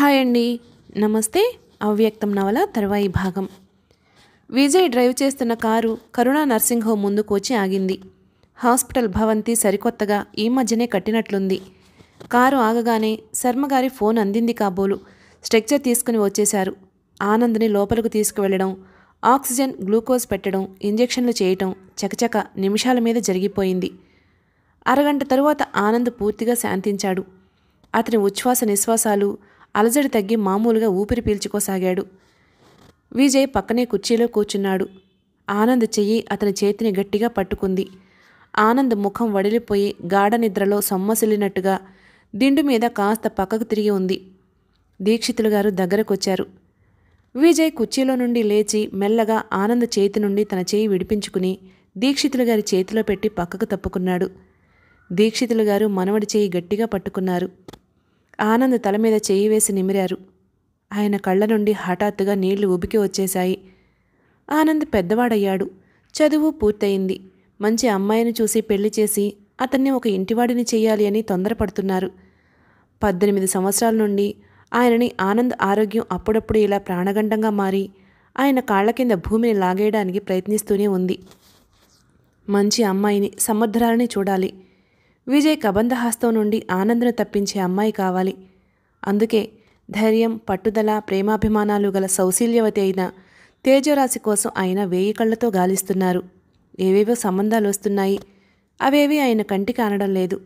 hi అండి నమస్తే అవ్యక్తం నవల తర్వాయి భాగం విజయ్ డ్రైవ్ చేస్తున్న కారు కరుణా నర్సింగ్ హోమ్ ముందుకు వచ్చి ఆగింది హాస్పిటల్ భవంతి సరికొత్తగా ఈ మధ్యనే కట్టినట్లుంది కారు ఆగగానే శర్మగారి ఫోన్ అందింది కాబోలు స్ట్రక్చర్ తీసుకుని వచ్చేశారు ఆనంద్ని లోపలికి తీసుకువెళ్ళడం ఆక్సిజన్ గ్లూకోజ్ పెట్టడం ఇంజెక్షన్లు చేయటం చకచక నిమిషాల మీద జరిగిపోయింది అరగంట తరువాత ఆనంద్ పూర్తిగా శాంతించాడు అతని ఉచ్ఛ్వాస నిశ్వాసాలు అలజడి తగ్గి మామూలుగా ఊపిరి పీల్చుకోసాగాడు విజయ్ పక్కనే కుర్చీలో కూర్చున్నాడు ఆనంద్ చెయ్యి అతని చేతిని గట్టిగా పట్టుకుంది ఆనంద్ ముఖం వడిలిపోయి గాఢ నిద్రలో సొమ్మసిల్లినట్టుగా దిండు మీద కాస్త పక్కకు తిరిగి ఉంది దీక్షితులు గారు దగ్గరకొచ్చారు విజయ్ కుర్చీలో నుండి లేచి మెల్లగా ఆనంద్ చేతి నుండి తన చేయి విడిపించుకుని దీక్షితులు గారి చేతిలో పెట్టి పక్కకు తప్పుకున్నాడు దీక్షితులు గారు మనవడి చేయి గట్టిగా పట్టుకున్నారు ఆనంద్ తల మీద చేయి వేసి నిమిరారు ఆయన కళ్ళ నుండి హఠాత్తుగా నీళ్లు ఉబికి వచ్చేశాయి ఆనంద్ పెద్దవాడయ్యాడు చదువు పూర్తయింది మంచి అమ్మాయిని చూసి పెళ్లి చేసి అతన్ని ఒక ఇంటివాడిని చేయాలి అని తొందరపడుతున్నారు పద్దెనిమిది సంవత్సరాల నుండి ఆయనని ఆనంద్ ఆరోగ్యం అప్పుడప్పుడు ఇలా ప్రాణగండంగా మారి ఆయన కాళ్ల కింద భూమిని లాగేయడానికి ప్రయత్నిస్తూనే ఉంది మంచి అమ్మాయిని సమర్థరాలని చూడాలి విజయ్ హాస్తం నుండి ఆనందను తప్పించే అమ్మాయి కావాలి అందుకే ధైర్యం పట్టుదల ప్రేమాభిమానాలు గల సౌశీల్యవతి అయిన తేజరాశి కోసం ఆయన వేయి కళ్ళతో గాలిస్తున్నారు ఏవేవో సంబంధాలు వస్తున్నాయి అవేవి ఆయన కంటికి అనడం లేదు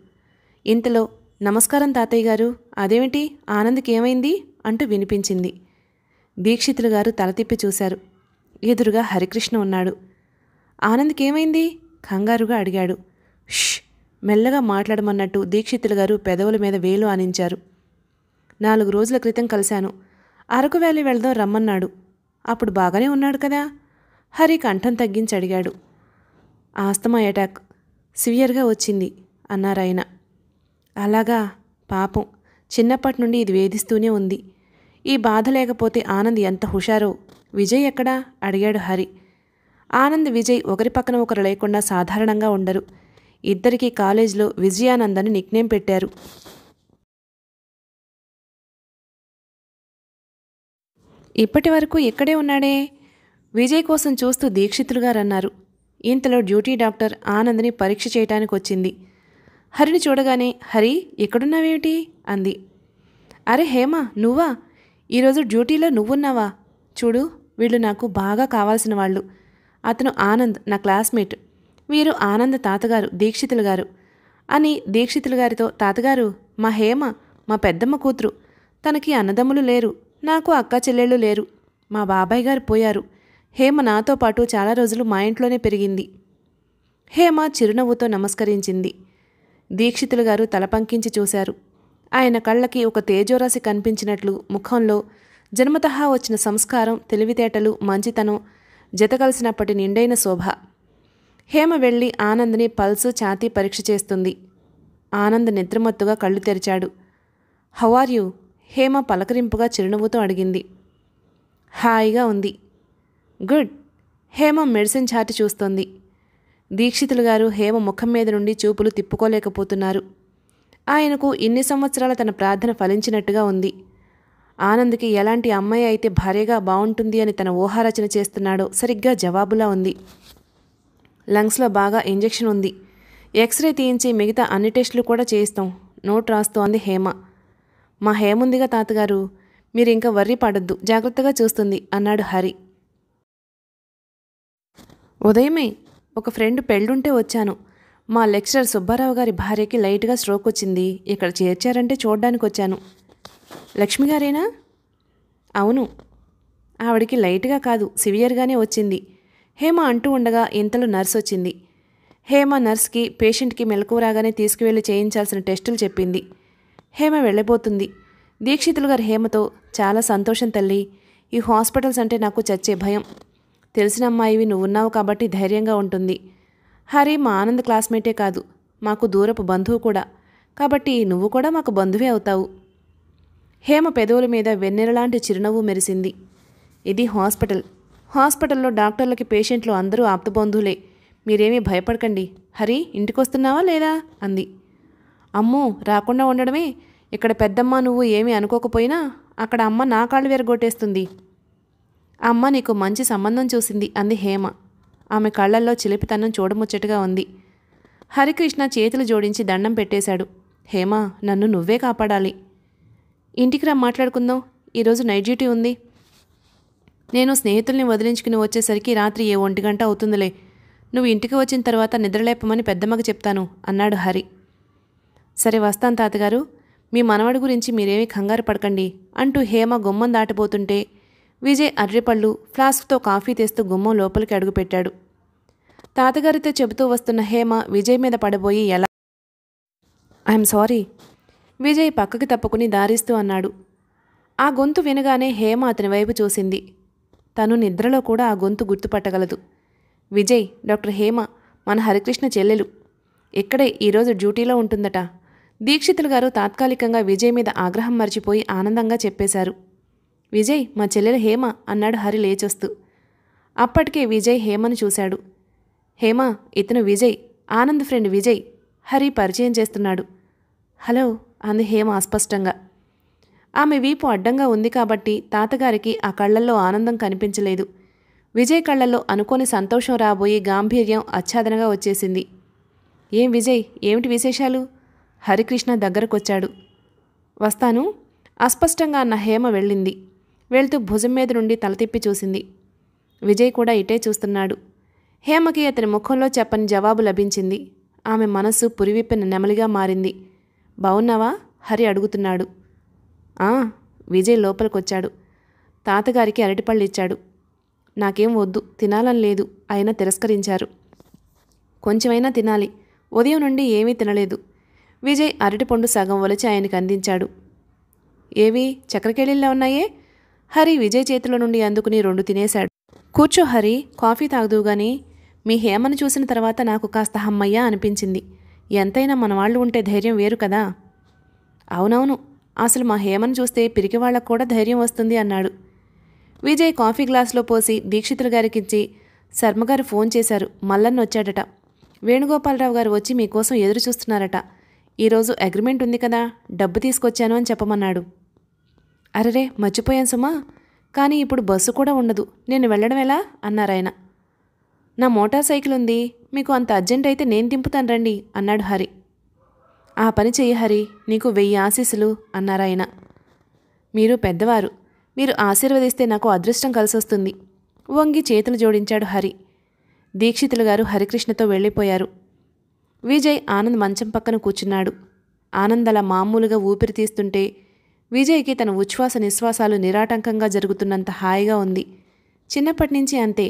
ఇంతలో నమస్కారం తాతయ్య గారు అదేమిటి ఆనంద్కి ఏమైంది అంటూ వినిపించింది దీక్షితులు గారు తల తిప్పి చూశారు ఎదురుగా హరికృష్ణ ఉన్నాడు ఆనంద్కి ఏమైంది కంగారుగా అడిగాడు ష్ మెల్లగా మాట్లాడమన్నట్టు దీక్షితులు గారు పెదవుల మీద వేలు ఆనించారు నాలుగు రోజుల క్రితం కలిశాను అరకు వ్యాలీ వెళ్దాం రమ్మన్నాడు అప్పుడు బాగానే ఉన్నాడు కదా హరి కంఠం తగ్గించి అడిగాడు ఆస్తమా అటాక్ సివియర్గా వచ్చింది అన్నారాయన అలాగా పాపం చిన్నప్పటి నుండి ఇది వేధిస్తూనే ఉంది ఈ బాధ లేకపోతే ఆనంద్ ఎంత హుషారో విజయ్ ఎక్కడా అడిగాడు హరి ఆనంద్ విజయ్ ఒకరి పక్కన ఒకరు లేకుండా సాధారణంగా ఉండరు ఇద్దరికీ కాలేజ్లో అని నిక్నేమ్ పెట్టారు ఇప్పటి వరకు ఇక్కడే ఉన్నాడే విజయ్ కోసం చూస్తూ దీక్షితులు గారన్నారు ఇంతలో డ్యూటీ డాక్టర్ ఆనంద్ని పరీక్ష చేయటానికి వచ్చింది హరిని చూడగానే హరి ఇక్కడున్నావేమిటి అంది అరే హేమ నువ్వా ఈరోజు డ్యూటీలో నువ్వున్నావా చూడు వీళ్ళు నాకు బాగా కావాల్సిన వాళ్ళు అతను ఆనంద్ నా క్లాస్మేట్ వీరు ఆనంద తాతగారు దీక్షితులు గారు అని దీక్షితులు గారితో తాతగారు మా హేమ మా పెద్దమ్మ కూతురు తనకి అన్నదమ్ములు లేరు నాకు అక్క చెల్లెళ్ళు లేరు మా బాబాయ్ గారు పోయారు హేమ నాతో పాటు చాలా రోజులు మా ఇంట్లోనే పెరిగింది హేమ చిరునవ్వుతో నమస్కరించింది దీక్షితులు గారు తలపంకించి చూశారు ఆయన కళ్ళకి ఒక తేజోరాశి కనిపించినట్లు ముఖంలో జన్మతహా వచ్చిన సంస్కారం తెలివితేటలు మంచితనం జతకలిసినప్పటి నిండైన శోభ హేమ వెళ్ళి ఆనంద్ని పల్సు ఛాతీ పరీక్ష చేస్తుంది ఆనంద్ నిద్రమత్తుగా కళ్ళు తెరిచాడు హౌ హేమ పలకరింపుగా చిరునవ్వుతో అడిగింది హాయిగా ఉంది గుడ్ హేమ మెడిసిన్ చాటి చూస్తోంది దీక్షితులు గారు హేమ ముఖం మీద నుండి చూపులు తిప్పుకోలేకపోతున్నారు ఆయనకు ఇన్ని సంవత్సరాల తన ప్రార్థన ఫలించినట్టుగా ఉంది ఆనంద్కి ఎలాంటి అమ్మాయి అయితే భార్యగా బాగుంటుంది అని తన ఊహారచన చేస్తున్నాడో సరిగ్గా జవాబులా ఉంది లంగ్స్లో బాగా ఇంజెక్షన్ ఉంది ఎక్స్రే తీయించి మిగతా అన్ని టెస్టులు కూడా చేయిస్తాం నోట్ రాస్తూ అంది హేమ మా హేముందిగా తాతగారు మీరు ఇంకా వర్రి పడద్దు జాగ్రత్తగా చూస్తుంది అన్నాడు హరి ఉదయమే ఒక ఫ్రెండ్ పెళ్ళుంటే వచ్చాను మా లెక్చరర్ సుబ్బారావు గారి భార్యకి లైట్గా స్ట్రోక్ వచ్చింది ఇక్కడ చేర్చారంటే చూడడానికి వచ్చాను లక్ష్మి గారేనా అవును ఆవిడికి లైట్గా కాదు సివియర్గానే వచ్చింది హేమ అంటూ ఉండగా ఇంతలో నర్స్ వచ్చింది హేమ నర్స్కి పేషెంట్కి మెలకు రాగానే తీసుకువెళ్ళి చేయించాల్సిన టెస్టులు చెప్పింది హేమ వెళ్ళబోతుంది దీక్షితులు గారు హేమతో చాలా సంతోషం తల్లి ఈ హాస్పిటల్స్ అంటే నాకు చచ్చే భయం తెలిసిన అమ్మాయివి నువ్వున్నావు కాబట్టి ధైర్యంగా ఉంటుంది హరి మా ఆనంద్ క్లాస్మేటే కాదు మాకు దూరపు బంధువు కూడా కాబట్టి నువ్వు కూడా మాకు బంధువే అవుతావు హేమ పెదవుల మీద వెన్నెరలాంటి చిరునవ్వు మెరిసింది ఇది హాస్పిటల్ హాస్పిటల్లో డాక్టర్లకి పేషెంట్లు అందరూ ఆప్తబంధువులే మీరేమీ భయపడకండి హరి ఇంటికి వస్తున్నావా లేదా అంది అమ్మో రాకుండా ఉండడమే ఇక్కడ పెద్దమ్మ నువ్వు ఏమీ అనుకోకపోయినా అక్కడ అమ్మ నా కాళ్ళు వెరగొట్టేస్తుంది అమ్మ నీకు మంచి సంబంధం చూసింది అంది హేమ ఆమె కళ్ళల్లో చిలిపితనం చూడముచ్చటగా ఉంది హరికృష్ణ చేతులు జోడించి దండం పెట్టేశాడు హేమ నన్ను నువ్వే కాపాడాలి ఇంటికి రా మాట్లాడుకుందాం ఈరోజు నైట్ డ్యూటీ ఉంది నేను స్నేహితుల్ని వదిలించుకుని వచ్చేసరికి రాత్రి ఏ ఒంటి గంట అవుతుందిలే నువ్వు ఇంటికి వచ్చిన తర్వాత నిద్రలేపమని పెద్దమ్మకి చెప్తాను అన్నాడు హరి సరే వస్తాను తాతగారు మీ మనవడి గురించి మీరేమీ కంగారు పడకండి అంటూ హేమ గుమ్మం దాటిపోతుంటే విజయ్ అర్రిపళ్ళు ఫ్లాస్క్తో కాఫీ తెస్తూ గుమ్మం లోపలికి అడుగుపెట్టాడు తాతగారితో చెబుతూ వస్తున్న హేమ విజయ్ మీద పడబోయి ఎలా ఐఎమ్ సారీ విజయ్ పక్కకి తప్పుకుని దారిస్తూ అన్నాడు ఆ గొంతు వినగానే హేమ అతని వైపు చూసింది తను నిద్రలో కూడా ఆ గొంతు గుర్తుపట్టగలదు విజయ్ డాక్టర్ హేమ మన హరికృష్ణ చెల్లెలు ఇక్కడే ఈరోజు డ్యూటీలో ఉంటుందట దీక్షితులు గారు తాత్కాలికంగా విజయ్ మీద ఆగ్రహం మరిచిపోయి ఆనందంగా చెప్పేశారు విజయ్ మా చెల్లెలు హేమ అన్నాడు హరి లేచొస్తూ అప్పటికే విజయ్ హేమను చూశాడు హేమ ఇతను విజయ్ ఆనంద్ ఫ్రెండ్ విజయ్ హరి పరిచయం చేస్తున్నాడు హలో అంది హేమ అస్పష్టంగా ఆమె వీపు అడ్డంగా ఉంది కాబట్టి తాతగారికి ఆ కళ్లల్లో ఆనందం కనిపించలేదు విజయ్ కళ్లల్లో అనుకోని సంతోషం రాబోయే గాంభీర్యం ఆచ్ఛాదనగా వచ్చేసింది ఏం విజయ్ ఏమిటి విశేషాలు హరికృష్ణ దగ్గరకొచ్చాడు వస్తాను అస్పష్టంగా అన్న హేమ వెళ్ళింది వెళ్తూ భుజం మీద నుండి తల తిప్పి చూసింది విజయ్ కూడా ఇటే చూస్తున్నాడు హేమకి అతని ముఖంలో చెప్పని జవాబు లభించింది ఆమె మనస్సు పురివిప్పిన నెమలిగా మారింది బావున్నావా హరి అడుగుతున్నాడు విజయ్ లోపలికొచ్చాడు తాతగారికి అరటిపళ్ళు ఇచ్చాడు నాకేం వద్దు తినాలని లేదు ఆయన తిరస్కరించారు కొంచెమైనా తినాలి ఉదయం నుండి ఏమీ తినలేదు విజయ్ అరటిపండు సగం వలచి ఆయనకు అందించాడు ఏవి చక్రకేళీల్లో ఉన్నాయే హరి విజయ్ చేతిలో నుండి అందుకుని రెండు తినేశాడు కూర్చో హరి కాఫీ కానీ మీ హేమను చూసిన తర్వాత నాకు కాస్త హమ్మయ్యా అనిపించింది ఎంతైనా మన వాళ్ళు ఉంటే ధైర్యం వేరు కదా అవునవును అసలు మా హేమను చూస్తే పిరికి వాళ్ళకు కూడా ధైర్యం వస్తుంది అన్నాడు విజయ్ కాఫీ గ్లాస్లో పోసి దీక్షితుల గారికిచ్చి శర్మగారు ఫోన్ చేశారు మల్లన్న వచ్చాడట వేణుగోపాలరావు గారు వచ్చి మీకోసం ఎదురు చూస్తున్నారట ఈరోజు అగ్రిమెంట్ ఉంది కదా డబ్బు తీసుకొచ్చాను అని చెప్పమన్నాడు అరరే మర్చిపోయాను సుమా కానీ ఇప్పుడు బస్సు కూడా ఉండదు నేను వెళ్ళడం ఎలా అన్నారాయన నా మోటార్ సైకిల్ ఉంది మీకు అంత అర్జెంట్ అయితే నేను దింపుతాను రండి అన్నాడు హరి ఆ పని చెయ్యి హరి నీకు వెయ్యి ఆశీస్సులు అన్నారాయన మీరు పెద్దవారు మీరు ఆశీర్వదిస్తే నాకు అదృష్టం కలిసొస్తుంది వంగి చేతులు జోడించాడు హరి దీక్షితులు గారు హరికృష్ణతో వెళ్ళిపోయారు విజయ్ ఆనంద్ మంచం పక్కన కూర్చున్నాడు ఆనంద్ అలా మామూలుగా ఊపిరి తీస్తుంటే విజయ్కి తన ఉచ్ఛ్వాస నిశ్వాసాలు నిరాటంకంగా జరుగుతున్నంత హాయిగా ఉంది చిన్నప్పటి నుంచి అంతే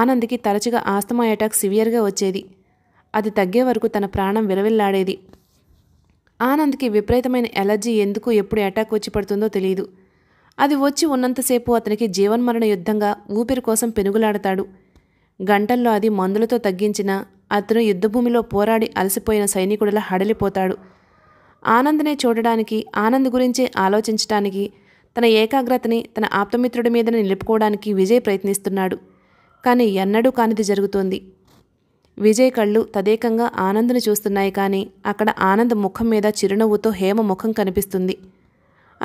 ఆనంద్కి తరచుగా ఆస్తమా అటాక్ సివియర్గా వచ్చేది అది తగ్గే వరకు తన ప్రాణం విలవిల్లాడేది ఆనంద్కి విపరీతమైన ఎలర్జీ ఎందుకు ఎప్పుడు అటాక్ వచ్చి పడుతుందో తెలియదు అది వచ్చి ఉన్నంతసేపు అతనికి జీవన్మరణ యుద్ధంగా ఊపిరి కోసం పెనుగులాడతాడు గంటల్లో అది మందులతో తగ్గించినా అతను యుద్ధభూమిలో పోరాడి అలసిపోయిన సైనికుడిలా హడలిపోతాడు ఆనంద్నే చూడడానికి ఆనంద్ గురించే ఆలోచించటానికి తన ఏకాగ్రతని తన ఆప్తమిత్రుడి మీదనే నిలుపుకోవడానికి విజయ్ ప్రయత్నిస్తున్నాడు కానీ ఎన్నడూ కానిది జరుగుతోంది విజయ్ కళ్ళు తదేకంగా ఆనంద్ని చూస్తున్నాయి కానీ అక్కడ ఆనంద్ ముఖం మీద చిరునవ్వుతో హేమ ముఖం కనిపిస్తుంది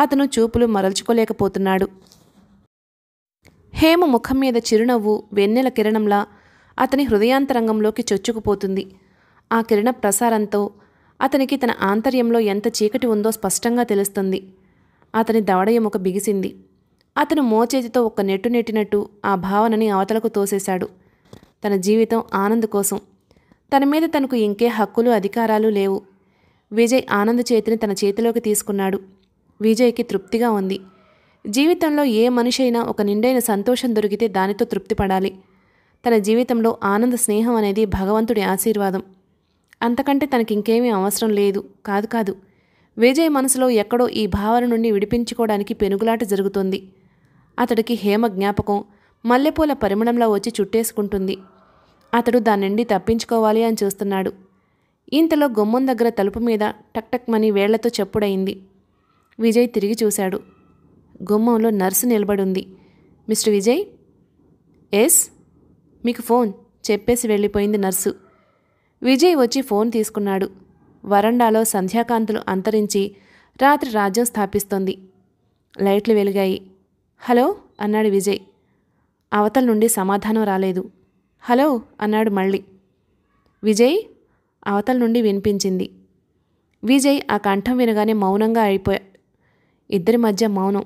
అతను చూపులు మరల్చుకోలేకపోతున్నాడు హేమ ముఖం మీద చిరునవ్వు వెన్నెల కిరణంలా అతని హృదయాంతరంగంలోకి చొచ్చుకుపోతుంది ఆ కిరణ ప్రసారంతో అతనికి తన ఆంతర్యంలో ఎంత చీకటి ఉందో స్పష్టంగా తెలుస్తుంది అతని దవడయముక బిగిసింది అతను మోచేతితో ఒక నెట్టు నెట్టినట్టు ఆ భావనని అవతలకు తోసేశాడు తన జీవితం ఆనంద్ కోసం తన మీద తనకు ఇంకే హక్కులు అధికారాలు లేవు విజయ్ ఆనంద్ చేతిని తన చేతిలోకి తీసుకున్నాడు విజయ్కి తృప్తిగా ఉంది జీవితంలో ఏ మనిషి అయినా ఒక నిండైన సంతోషం దొరికితే దానితో తృప్తి పడాలి తన జీవితంలో ఆనంద స్నేహం అనేది భగవంతుడి ఆశీర్వాదం అంతకంటే తనకింకేమీ అవసరం లేదు కాదు కాదు విజయ్ మనసులో ఎక్కడో ఈ భావన నుండి విడిపించుకోవడానికి పెనుగులాట జరుగుతుంది అతడికి హేమ జ్ఞాపకం మల్లెపూల పరిమళంలో వచ్చి చుట్టేసుకుంటుంది అతడు దాని నుండి తప్పించుకోవాలి అని చూస్తున్నాడు ఇంతలో గుమ్మం దగ్గర తలుపు మీద టక్ మని వేళ్లతో చెప్పుడయింది విజయ్ తిరిగి చూశాడు గుమ్మంలో నర్సు నిలబడుంది మిస్టర్ విజయ్ ఎస్ మీకు ఫోన్ చెప్పేసి వెళ్ళిపోయింది నర్సు విజయ్ వచ్చి ఫోన్ తీసుకున్నాడు వరండాలో సంధ్యాకాంతులు అంతరించి రాత్రి రాజ్యం స్థాపిస్తోంది లైట్లు వెలిగాయి హలో అన్నాడు విజయ్ అవతల నుండి సమాధానం రాలేదు హలో అన్నాడు మళ్ళీ విజయ్ అవతల నుండి వినిపించింది విజయ్ ఆ కంఠం వినగానే మౌనంగా అయిపోయా ఇద్దరి మధ్య మౌనం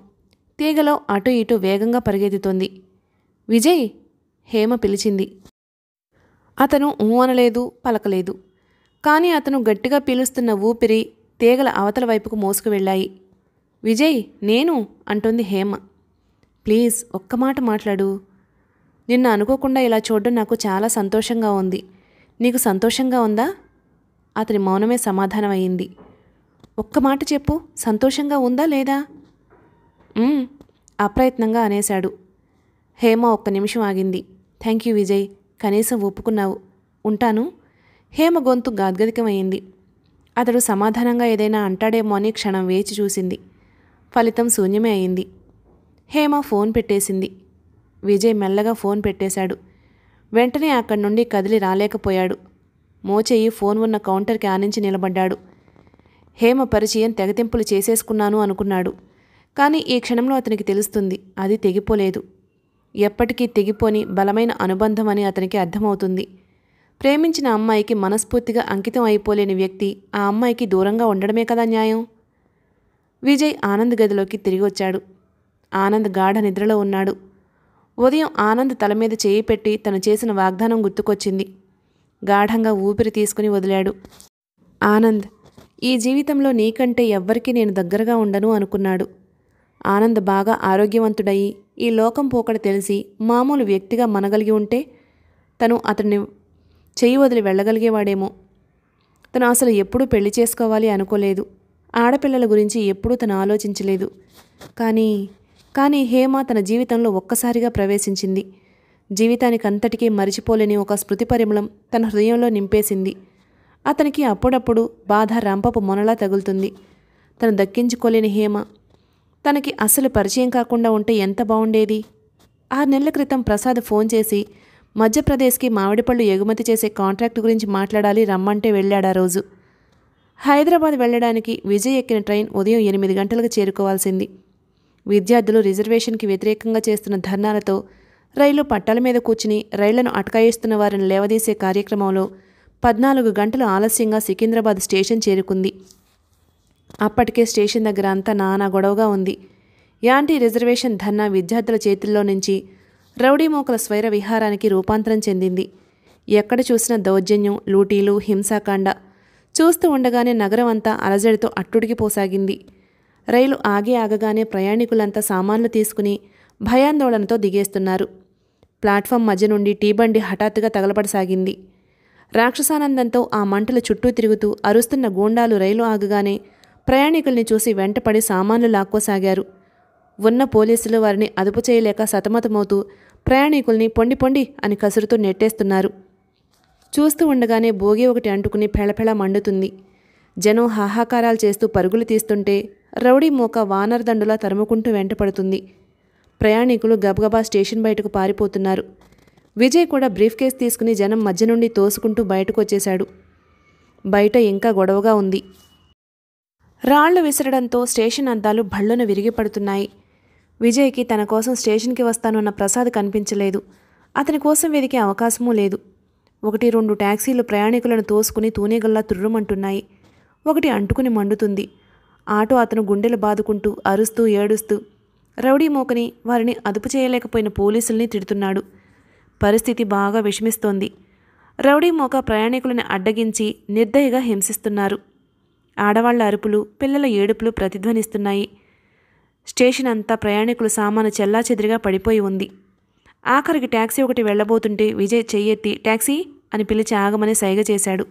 తీగలో అటు ఇటు వేగంగా పరిగెత్తుతోంది విజయ్ హేమ పిలిచింది అతను ఊ అనలేదు పలకలేదు కానీ అతను గట్టిగా పీలుస్తున్న ఊపిరి తీగల అవతల వైపుకు మోసుకు వెళ్ళాయి విజయ్ నేను అంటుంది హేమ ప్లీజ్ ఒక్క మాట మాట్లాడు నిన్ను అనుకోకుండా ఇలా చూడడం నాకు చాలా సంతోషంగా ఉంది నీకు సంతోషంగా ఉందా అతని మౌనమే సమాధానం అయింది ఒక్క మాట చెప్పు సంతోషంగా ఉందా లేదా అప్రయత్నంగా అనేశాడు హేమ ఒక్క నిమిషం ఆగింది థ్యాంక్ యూ విజయ్ కనీసం ఒప్పుకున్నావు ఉంటాను హేమ గొంతు గాద్గదికమైంది అతడు సమాధానంగా ఏదైనా అంటాడేమో అని క్షణం వేచి చూసింది ఫలితం శూన్యమే అయింది హేమ ఫోన్ పెట్టేసింది విజయ్ మెల్లగా ఫోన్ పెట్టేశాడు వెంటనే అక్కడి నుండి కదిలి రాలేకపోయాడు మోచేయి ఫోన్ ఉన్న కౌంటర్కి ఆనించి నిలబడ్డాడు హేమ పరిచయం తెగతింపులు చేసేసుకున్నాను అనుకున్నాడు కానీ ఈ క్షణంలో అతనికి తెలుస్తుంది అది తెగిపోలేదు ఎప్పటికీ తెగిపోని బలమైన అనుబంధం అని అతనికి అర్థమవుతుంది ప్రేమించిన అమ్మాయికి మనస్ఫూర్తిగా అంకితం అయిపోలేని వ్యక్తి ఆ అమ్మాయికి దూరంగా ఉండడమే కదా న్యాయం విజయ్ ఆనంద్ గదిలోకి తిరిగి వచ్చాడు ఆనంద్ గాఢ నిద్రలో ఉన్నాడు ఉదయం ఆనంద్ తల మీద చేయి పెట్టి తను చేసిన వాగ్దానం గుర్తుకొచ్చింది గాఢంగా ఊపిరి తీసుకుని వదిలాడు ఆనంద్ ఈ జీవితంలో నీకంటే ఎవ్వరికీ నేను దగ్గరగా ఉండను అనుకున్నాడు ఆనంద్ బాగా ఆరోగ్యవంతుడయి ఈ లోకం పోకడ తెలిసి మామూలు వ్యక్తిగా మనగలిగి ఉంటే తను అతన్ని చేయి వదిలి వెళ్ళగలిగేవాడేమో తను అసలు ఎప్పుడూ పెళ్లి చేసుకోవాలి అనుకోలేదు ఆడపిల్లల గురించి ఎప్పుడూ తను ఆలోచించలేదు కానీ కానీ హేమ తన జీవితంలో ఒక్కసారిగా ప్రవేశించింది జీవితానికంతటికీ మరిచిపోలేని ఒక స్మృతి పరిమళం తన హృదయంలో నింపేసింది అతనికి అప్పుడప్పుడు బాధ రంపపు మొనలా తగులుతుంది తను దక్కించుకోలేని హేమ తనకి అసలు పరిచయం కాకుండా ఉంటే ఎంత బాగుండేది ఆరు నెలల క్రితం ప్రసాద్ ఫోన్ చేసి మధ్యప్రదేశ్కి మామిడిపళ్ళు ఎగుమతి చేసే కాంట్రాక్ట్ గురించి మాట్లాడాలి రమ్మంటే వెళ్ళాడు ఆ రోజు హైదరాబాద్ వెళ్ళడానికి విజయ్ ఎక్కిన ట్రైన్ ఉదయం ఎనిమిది గంటలకు చేరుకోవాల్సింది విద్యార్థులు రిజర్వేషన్కి వ్యతిరేకంగా చేస్తున్న ధర్నాలతో రైలు పట్టాల మీద కూర్చుని రైళ్లను అటకాయిస్తున్న వారిని లేవదీసే కార్యక్రమంలో పద్నాలుగు గంటలు ఆలస్యంగా సికింద్రాబాద్ స్టేషన్ చేరుకుంది అప్పటికే స్టేషన్ దగ్గర అంతా నానా గొడవగా ఉంది యాంటీ రిజర్వేషన్ ధర్నా విద్యార్థుల చేతుల్లో నుంచి రౌడీ మోకల స్వైర విహారానికి రూపాంతరం చెందింది ఎక్కడ చూసినా దౌర్జన్యం లూటీలు హింసాకాండ చూస్తూ ఉండగానే నగరం అంతా అలజడితో అట్టుడికిపోసాగింది రైలు ఆగి ఆగగానే ప్రయాణికులంతా సామాన్లు తీసుకుని భయాందోళనతో దిగేస్తున్నారు ప్లాట్ఫామ్ మధ్య నుండి టీబండి హఠాత్తుగా తగలపడసాగింది రాక్షసానందంతో ఆ మంటలు చుట్టూ తిరుగుతూ అరుస్తున్న గూండాలు రైలు ఆగగానే ప్రయాణికుల్ని చూసి వెంటపడి సామాన్లు లాక్కోసాగారు ఉన్న పోలీసులు వారిని అదుపు చేయలేక సతమతమవుతూ ప్రయాణికుల్ని పొండి పొండి అని కసురుతూ నెట్టేస్తున్నారు చూస్తూ ఉండగానే భోగి ఒకటి అంటుకుని పెళపెళ మండుతుంది జనం హాహాకారాలు చేస్తూ పరుగులు తీస్తుంటే రౌడీ మూక దండులా తరుముకుంటూ వెంటపడుతుంది ప్రయాణికులు గబగబా స్టేషన్ బయటకు పారిపోతున్నారు విజయ్ కూడా బ్రీఫ్ కేస్ తీసుకుని జనం మధ్య నుండి తోసుకుంటూ బయటకు వచ్చేశాడు బయట ఇంకా గొడవగా ఉంది రాళ్లు విసరడంతో స్టేషన్ అద్దాలు భళ్ళున విరిగిపడుతున్నాయి విజయ్కి తన కోసం స్టేషన్కి వస్తానున్న ప్రసాద్ కనిపించలేదు అతని కోసం వెదికే అవకాశమూ లేదు ఒకటి రెండు ట్యాక్సీలు ప్రయాణికులను తోసుకుని తూనేగల్లా తుర్రుమంటున్నాయి ఒకటి అంటుకుని మండుతుంది ఆటో అతను గుండెలు బాదుకుంటూ అరుస్తూ ఏడుస్తూ రౌడీ మోకని వారిని అదుపు చేయలేకపోయిన పోలీసుల్ని తిడుతున్నాడు పరిస్థితి బాగా విషమిస్తోంది రౌడీ మోక ప్రయాణికులను అడ్డగించి నిర్దయగా హింసిస్తున్నారు ఆడవాళ్ల అరుపులు పిల్లల ఏడుపులు ప్రతిధ్వనిస్తున్నాయి స్టేషన్ అంతా ప్రయాణికుల సామాను చెల్లాచెదిరిగా పడిపోయి ఉంది ఆఖరికి ట్యాక్సీ ఒకటి వెళ్ళబోతుంటే విజయ్ చెయ్యెత్తి ట్యాక్సీ అని పిలిచి ఆగమని సైగ చేశాడు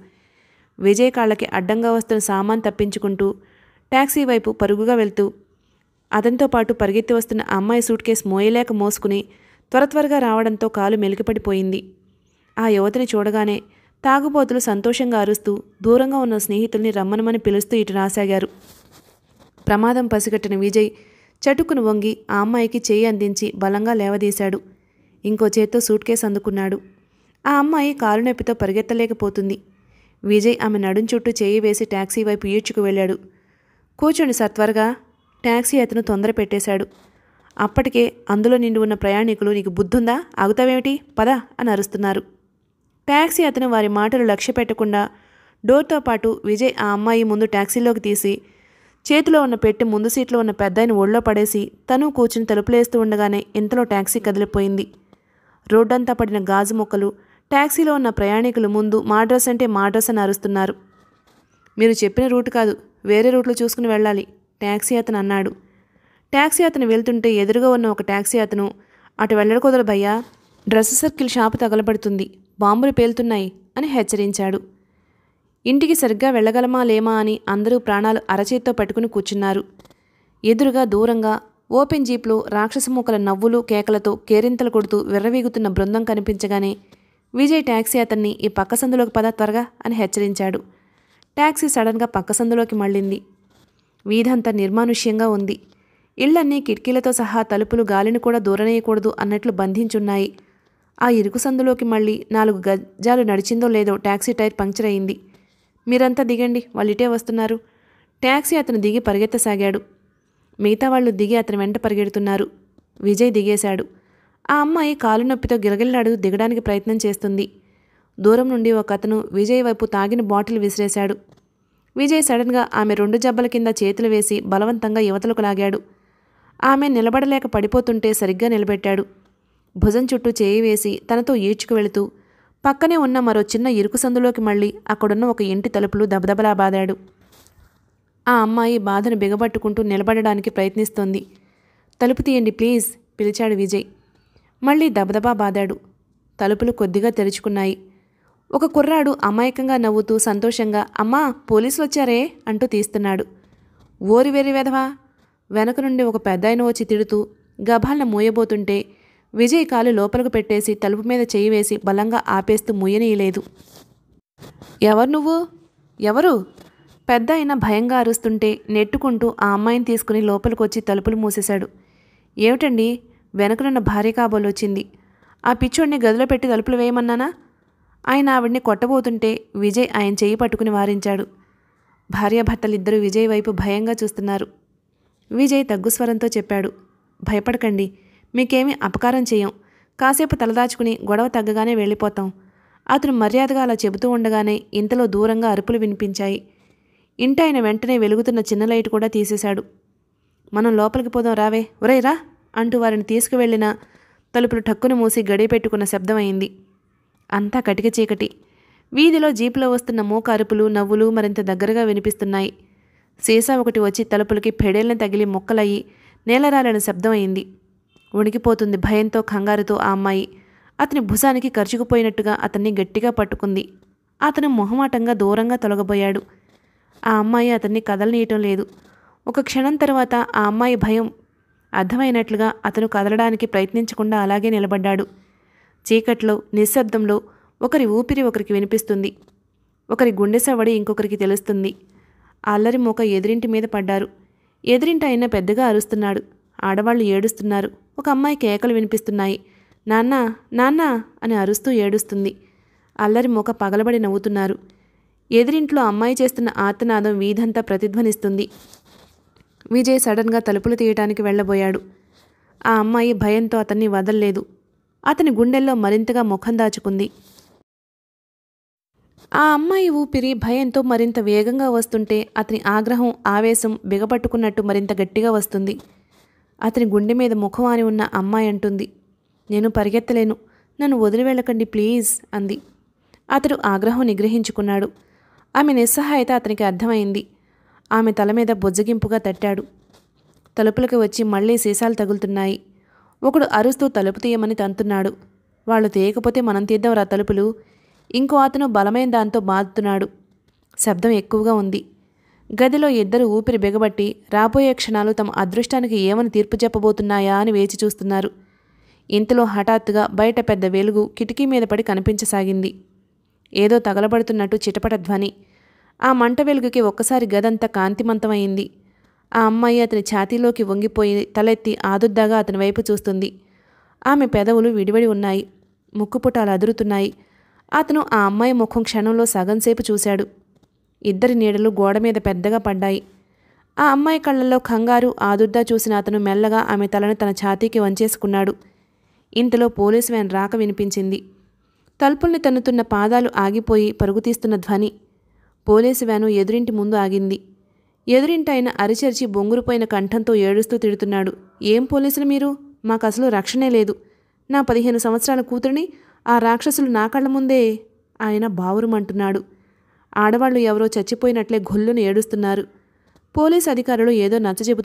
విజయ్ కాళ్ళకి అడ్డంగా వస్తున్న సామాన్ తప్పించుకుంటూ ట్యాక్సీ వైపు పరుగుగా వెళ్తూ అతనితో పాటు పరిగెత్తి వస్తున్న అమ్మాయి సూట్ కేస్ మోయలేక మోసుకుని త్వర త్వరగా రావడంతో కాలు మెలికిపడిపోయింది ఆ యువతిని చూడగానే తాగుబోతులు సంతోషంగా అరుస్తూ దూరంగా ఉన్న స్నేహితుల్ని రమ్మనమని పిలుస్తూ ఇటు రాసాగారు ప్రమాదం పసిగట్టిన విజయ్ చటుకును వంగి ఆ అమ్మాయికి చేయి అందించి బలంగా లేవదీశాడు ఇంకో చేత్తో సూట్ కేసు అందుకున్నాడు ఆ అమ్మాయి కాలు నొప్పితో పరిగెత్తలేకపోతుంది విజయ్ ఆమె నడుం చుట్టూ చేయి వేసి ట్యాక్సీ వైపు ఈడ్చుకు వెళ్ళాడు కూర్చోండి సార్ త్వరగా ట్యాక్సీ అతను తొందర పెట్టేశాడు అప్పటికే అందులో నిండి ఉన్న ప్రయాణికులు నీకు బుద్ధుందా ఆగుతావేమిటి పద అని అరుస్తున్నారు ట్యాక్సీ అతను వారి మాటలు లక్ష్య పెట్టకుండా డోర్తో పాటు విజయ్ ఆ అమ్మాయి ముందు ట్యాక్సీలోకి తీసి చేతిలో ఉన్న పెట్టి ముందు సీట్లో ఉన్న పెద్దాయన ఒళ్ళో పడేసి తను కూర్చుని తలుపులేస్తూ ఉండగానే ఇంతలో ట్యాక్సీ కదిలిపోయింది రోడ్డంతా పడిన గాజు మొక్కలు ట్యాక్సీలో ఉన్న ప్రయాణికులు ముందు మా అంటే మా అని అరుస్తున్నారు మీరు చెప్పిన రూట్ కాదు వేరే రూట్లో చూసుకుని వెళ్ళాలి ట్యాక్సీ అతను అన్నాడు ట్యాక్సీ అతను వెళ్తుంటే ఎదురుగా ఉన్న ఒక ట్యాక్సీ అతను అటు వెళ్ళడకూదరు భయ్యా డ్రెస్ సర్కిల్ షాపు తగలబడుతుంది బాంబులు పేలుతున్నాయి అని హెచ్చరించాడు ఇంటికి సరిగ్గా వెళ్ళగలమా లేమా అని అందరూ ప్రాణాలు అరచేత్తో పట్టుకుని కూర్చున్నారు ఎదురుగా దూరంగా ఓపెన్ జీప్లో రాక్షస మూకల నవ్వులు కేకలతో కేరింతలు కొడుతూ విర్రవీగుతున్న బృందం కనిపించగానే విజయ్ ట్యాక్సీ అతన్ని ఈ పక్క సందులోకి పద త్వరగా అని హెచ్చరించాడు ట్యాక్సీ సడన్గా పక్క సందులోకి మళ్ళింది వీధంతా నిర్మానుష్యంగా ఉంది ఇళ్లన్నీ కిటికీలతో సహా తలుపులు గాలిని కూడా దూరనేయకూడదు అన్నట్లు బంధించున్నాయి ఆ ఇరుకు సందులోకి మళ్ళీ నాలుగు గజాలు నడిచిందో లేదో ట్యాక్సీ టైర్ పంక్చర్ అయింది మీరంతా దిగండి వాళ్ళిటే వస్తున్నారు ట్యాక్సీ అతను దిగి పరిగెత్తసాగాడు మిగతా వాళ్ళు దిగి అతని వెంట పరిగెడుతున్నారు విజయ్ దిగేశాడు ఆ అమ్మాయి కాలు నొప్పితో గిరగిల్లాడు దిగడానికి ప్రయత్నం చేస్తుంది దూరం నుండి ఒక అతను విజయ్ వైపు తాగిన బాటిల్ విసిరేశాడు విజయ్ సడన్గా ఆమె రెండు జబ్బల కింద చేతులు వేసి బలవంతంగా యువతలకు లాగాడు ఆమె నిలబడలేక పడిపోతుంటే సరిగ్గా నిలబెట్టాడు భుజం చుట్టూ చేయి వేసి తనతో ఈడ్చుకు వెళుతూ పక్కనే ఉన్న మరో చిన్న ఇరుకు సందులోకి మళ్ళీ అక్కడున్న ఒక ఇంటి తలుపులు దబదబలా బాదాడు ఆ అమ్మాయి బాధను బిగబట్టుకుంటూ నిలబడడానికి ప్రయత్నిస్తోంది తలుపు తీయండి ప్లీజ్ పిలిచాడు విజయ్ మళ్ళీ దబదబా బాదాడు తలుపులు కొద్దిగా తెరుచుకున్నాయి ఒక కుర్రాడు అమాయకంగా నవ్వుతూ సంతోషంగా అమ్మా పోలీసులు వచ్చారే అంటూ తీస్తున్నాడు ఓరి వెరి వెధవా వెనక నుండి ఒక పెద్దాయన వచ్చి తిడుతూ గభాలను మూయబోతుంటే విజయ్ కాలు లోపలకు పెట్టేసి తలుపు మీద చేయి వేసి బలంగా ఆపేస్తూ ముయ్యనీయలేదు ఎవరు నువ్వు ఎవరు పెద్ద ఆయన భయంగా అరుస్తుంటే నెట్టుకుంటూ ఆ అమ్మాయిని తీసుకుని లోపలికి వచ్చి తలుపులు మూసేశాడు ఏమిటండి వెనకనున్న భార్య కాబోలు వచ్చింది ఆ పిచ్చోడిని గదిలో పెట్టి తలుపులు వేయమన్నానా ఆయన ఆవిడ్ని కొట్టబోతుంటే విజయ్ ఆయన చేయి పట్టుకుని వారించాడు భార్యాభర్తలిద్దరూ విజయ్ వైపు భయంగా చూస్తున్నారు విజయ్ తగ్గుస్వరంతో చెప్పాడు భయపడకండి మీకేమీ అపకారం చేయం కాసేపు తలదాచుకుని గొడవ తగ్గగానే వెళ్ళిపోతాం అతను మర్యాదగా అలా చెబుతూ ఉండగానే ఇంతలో దూరంగా అరుపులు వినిపించాయి ఇంట ఆయన వెంటనే వెలుగుతున్న చిన్న లైట్ కూడా తీసేశాడు మనం లోపలికి పోదాం రావే ఒరే రా అంటూ వారిని తీసుకువెళ్ళిన తలుపులు ఠక్కును మూసి గడియ పెట్టుకున్న అంతా కటిక చీకటి వీధిలో జీపులో వస్తున్న మూకారుపులు నవ్వులు మరింత దగ్గరగా వినిపిస్తున్నాయి సీసా ఒకటి వచ్చి తలుపులకి పెడేళ్ళని తగిలి మొక్కలయ్యి నేలరాలని శబ్దమైంది ఉణికిపోతుంది భయంతో కంగారుతో ఆ అమ్మాయి అతని భుజానికి ఖర్చుకుపోయినట్టుగా అతన్ని గట్టిగా పట్టుకుంది అతను మొహమాటంగా దూరంగా తొలగబోయాడు ఆ అమ్మాయి అతన్ని కదలనీయటం లేదు ఒక క్షణం తర్వాత ఆ అమ్మాయి భయం అర్థమైనట్లుగా అతను కదలడానికి ప్రయత్నించకుండా అలాగే నిలబడ్డాడు చీకట్లో నిశ్శబ్దంలో ఒకరి ఊపిరి ఒకరికి వినిపిస్తుంది ఒకరి గుండె సవడి ఇంకొకరికి తెలుస్తుంది అల్లరి మూక ఎదిరింటి మీద పడ్డారు ఎదిరింటి అయినా పెద్దగా అరుస్తున్నాడు ఆడవాళ్ళు ఏడుస్తున్నారు ఒక అమ్మాయి కేకలు వినిపిస్తున్నాయి నాన్న నాన్న అని అరుస్తూ ఏడుస్తుంది అల్లరి మూక పగలబడి నవ్వుతున్నారు ఎదిరింట్లో అమ్మాయి చేస్తున్న ఆర్తనాదం వీధంతా ప్రతిధ్వనిస్తుంది విజయ్ సడన్గా తలుపులు తీయటానికి వెళ్ళబోయాడు ఆ అమ్మాయి భయంతో అతన్ని వదల్లేదు అతని గుండెల్లో మరింతగా ముఖం దాచుకుంది ఆ అమ్మాయి ఊపిరి భయంతో మరింత వేగంగా వస్తుంటే అతని ఆగ్రహం ఆవేశం బిగపట్టుకున్నట్టు మరింత గట్టిగా వస్తుంది అతని గుండె మీద ముఖం అని ఉన్న అమ్మాయి అంటుంది నేను పరిగెత్తలేను నన్ను వదిలి వెళ్ళకండి ప్లీజ్ అంది అతడు ఆగ్రహం నిగ్రహించుకున్నాడు ఆమె నిస్సహాయత అతనికి అర్థమైంది ఆమె తల మీద బొజ్జగింపుగా తట్టాడు తలుపులకు వచ్చి మళ్ళీ సీసాలు తగులుతున్నాయి ఒకడు అరుస్తూ తలుపు తీయమని తంతున్నాడు వాళ్ళు తీయకపోతే మనం తీద్దాం రా తలుపులు ఇంకో అతను బలమైన దాంతో బాధుతున్నాడు శబ్దం ఎక్కువగా ఉంది గదిలో ఇద్దరు ఊపిరి బిగబట్టి రాబోయే క్షణాలు తమ అదృష్టానికి ఏమని తీర్పు చెప్పబోతున్నాయా అని వేచి చూస్తున్నారు ఇంతలో హఠాత్తుగా బయట పెద్ద వెలుగు కిటికీ మీద పడి కనిపించసాగింది ఏదో తగలబడుతున్నట్టు చిటపట ధ్వని ఆ మంట వెలుగుకి ఒక్కసారి గదంతా కాంతిమంతమైంది ఆ అమ్మాయి అతని ఛాతీలోకి వంగిపోయి తలెత్తి ఆదుర్దాగా అతని వైపు చూస్తుంది ఆమె పెదవులు విడివడి ఉన్నాయి ముక్కుపుటాలు అదురుతున్నాయి అతను ఆ అమ్మాయి ముఖం క్షణంలో సగంసేపు చూశాడు ఇద్దరి నీడలు గోడ మీద పెద్దగా పడ్డాయి ఆ అమ్మాయి కళ్ళల్లో కంగారు ఆదుర్దా చూసిన అతను మెల్లగా ఆమె తలను తన ఛాతీకి వంచేసుకున్నాడు ఇంతలో పోలీసు వ్యాన్ రాక వినిపించింది తలుపుల్ని తన్నుతున్న పాదాలు ఆగిపోయి పరుగుతీస్తున్న ధ్వని పోలీసు వ్యాను ఎదురింటి ముందు ఆగింది ఎదురింటైన అరిచరిచి బొంగురుపోయిన కంఠంతో ఏడుస్తూ తిడుతున్నాడు ఏం పోలీసులు మీరు మాకు అసలు రక్షణే లేదు నా పదిహేను సంవత్సరాల కూతురిని ఆ రాక్షసులు నా కళ్ళ ముందే ఆయన బావురుమంటున్నాడు ఆడవాళ్లు ఎవరో చచ్చిపోయినట్లే గొల్లును ఏడుస్తున్నారు పోలీస్ అధికారులు ఏదో నచ్చజెబు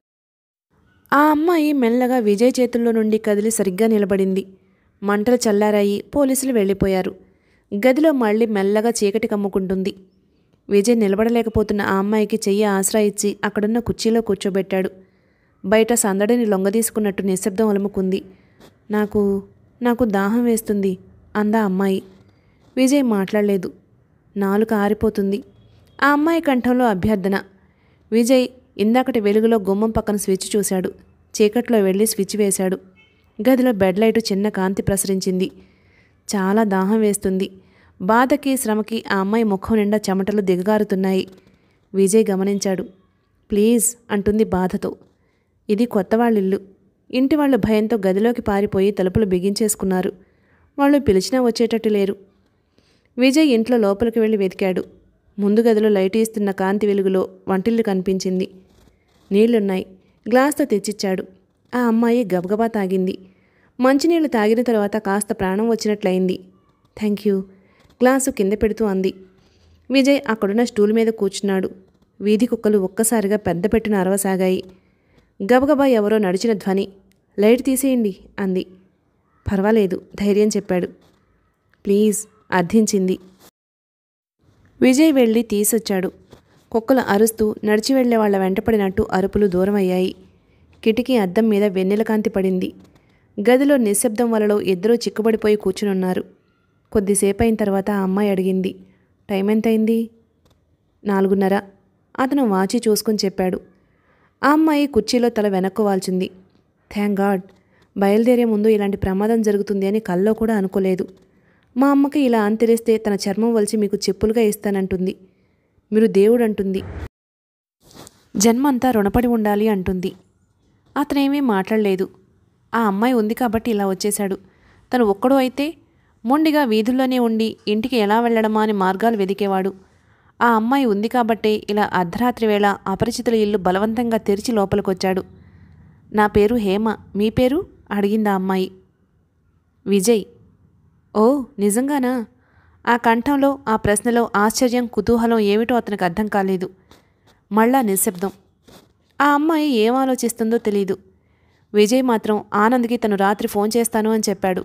ఆ అమ్మాయి మెల్లగా విజయ్ చేతుల్లో నుండి కదిలి సరిగ్గా నిలబడింది మంటలు చల్లారాయి పోలీసులు వెళ్ళిపోయారు గదిలో మళ్ళీ మెల్లగా చీకటి కమ్ముకుంటుంది విజయ్ నిలబడలేకపోతున్న ఆ అమ్మాయికి చెయ్యి ఆశ్రయించి ఇచ్చి అక్కడున్న కుర్చీలో కూర్చోబెట్టాడు బయట సందడిని లొంగదీసుకున్నట్టు నిశ్శబ్దం అలుముకుంది నాకు నాకు దాహం వేస్తుంది అందా అమ్మాయి విజయ్ మాట్లాడలేదు నాలుక ఆరిపోతుంది ఆ అమ్మాయి కంఠంలో అభ్యర్థన విజయ్ ఇందాకటి వెలుగులో గుమ్మం పక్కన స్విచ్ చూశాడు చీకట్లో వెళ్ళి స్విచ్ వేశాడు గదిలో బెడ్ లైటు చిన్న కాంతి ప్రసరించింది చాలా దాహం వేస్తుంది బాధకి శ్రమకి ఆ అమ్మాయి ముఖం నిండా చెమటలు దిగగారుతున్నాయి విజయ్ గమనించాడు ప్లీజ్ అంటుంది బాధతో ఇది కొత్త వాళ్ళిల్లు ఇంటి వాళ్ళు భయంతో గదిలోకి పారిపోయి తలుపులు బిగించేసుకున్నారు వాళ్ళు పిలిచినా వచ్చేటట్టు లేరు విజయ్ ఇంట్లో లోపలికి వెళ్ళి వెతికాడు ముందు గదిలో లైట్ ఇస్తున్న కాంతి వెలుగులో వంటిల్లు కనిపించింది నీళ్లున్నాయి గ్లాస్తో తెచ్చిచ్చాడు ఆ అమ్మాయి గబగబా తాగింది మంచినీళ్లు తాగిన తర్వాత కాస్త ప్రాణం వచ్చినట్లయింది థ్యాంక్ యూ గ్లాసు కింద పెడుతూ అంది విజయ్ అక్కడున్న స్టూల్ మీద కూర్చున్నాడు వీధి కుక్కలు ఒక్కసారిగా పెద్ద పెట్టున అరవసాగాయి గబగబా ఎవరో నడిచిన ధ్వని లైట్ తీసేయండి అంది పర్వాలేదు ధైర్యం చెప్పాడు ప్లీజ్ అర్థించింది విజయ్ వెళ్ళి తీసొచ్చాడు కుక్కలు అరుస్తూ నడిచి వెళ్లే వాళ్ళ వెంటపడినట్టు అరుపులు దూరమయ్యాయి కిటికీ అద్దం మీద వెన్నెలకాంతి పడింది గదిలో నిశ్శబ్దం వలలో ఇద్దరూ చిక్కుబడిపోయి కూర్చునున్నారు కొద్దిసేపు అయిన తర్వాత ఆ అమ్మాయి అడిగింది టైం ఎంతైంది నాలుగున్నర అతను వాచి చూసుకుని చెప్పాడు ఆ అమ్మాయి కుర్చీలో తల వెనక్కు వాల్చింది థ్యాంక్ గాడ్ బయలుదేరే ముందు ఇలాంటి ప్రమాదం జరుగుతుంది అని కల్లో కూడా అనుకోలేదు మా అమ్మకి ఇలా తెలిస్తే తన చర్మం వలిచి మీకు చెప్పులుగా ఇస్తానంటుంది మీరు దేవుడు అంటుంది జన్మంతా రుణపడి ఉండాలి అంటుంది అతనేమీ మాట్లాడలేదు ఆ అమ్మాయి ఉంది కాబట్టి ఇలా వచ్చేశాడు తను ఒక్కడో అయితే మొండిగా వీధుల్లోనే ఉండి ఇంటికి ఎలా వెళ్ళడమా అని మార్గాలు వెదికేవాడు ఆ అమ్మాయి ఉంది కాబట్టే ఇలా అర్ధరాత్రి వేళ అపరిచితుల ఇల్లు బలవంతంగా తెరిచి లోపలికొచ్చాడు నా పేరు హేమ మీ పేరు అడిగిందా అమ్మాయి విజయ్ ఓ నిజంగానా ఆ కంఠంలో ఆ ప్రశ్నలో ఆశ్చర్యం కుతూహలం ఏమిటో అతనికి అర్థం కాలేదు మళ్ళా నిశ్శబ్దం ఆ అమ్మాయి ఏం ఆలోచిస్తుందో తెలియదు విజయ్ మాత్రం ఆనంద్కి తను రాత్రి ఫోన్ చేస్తాను అని చెప్పాడు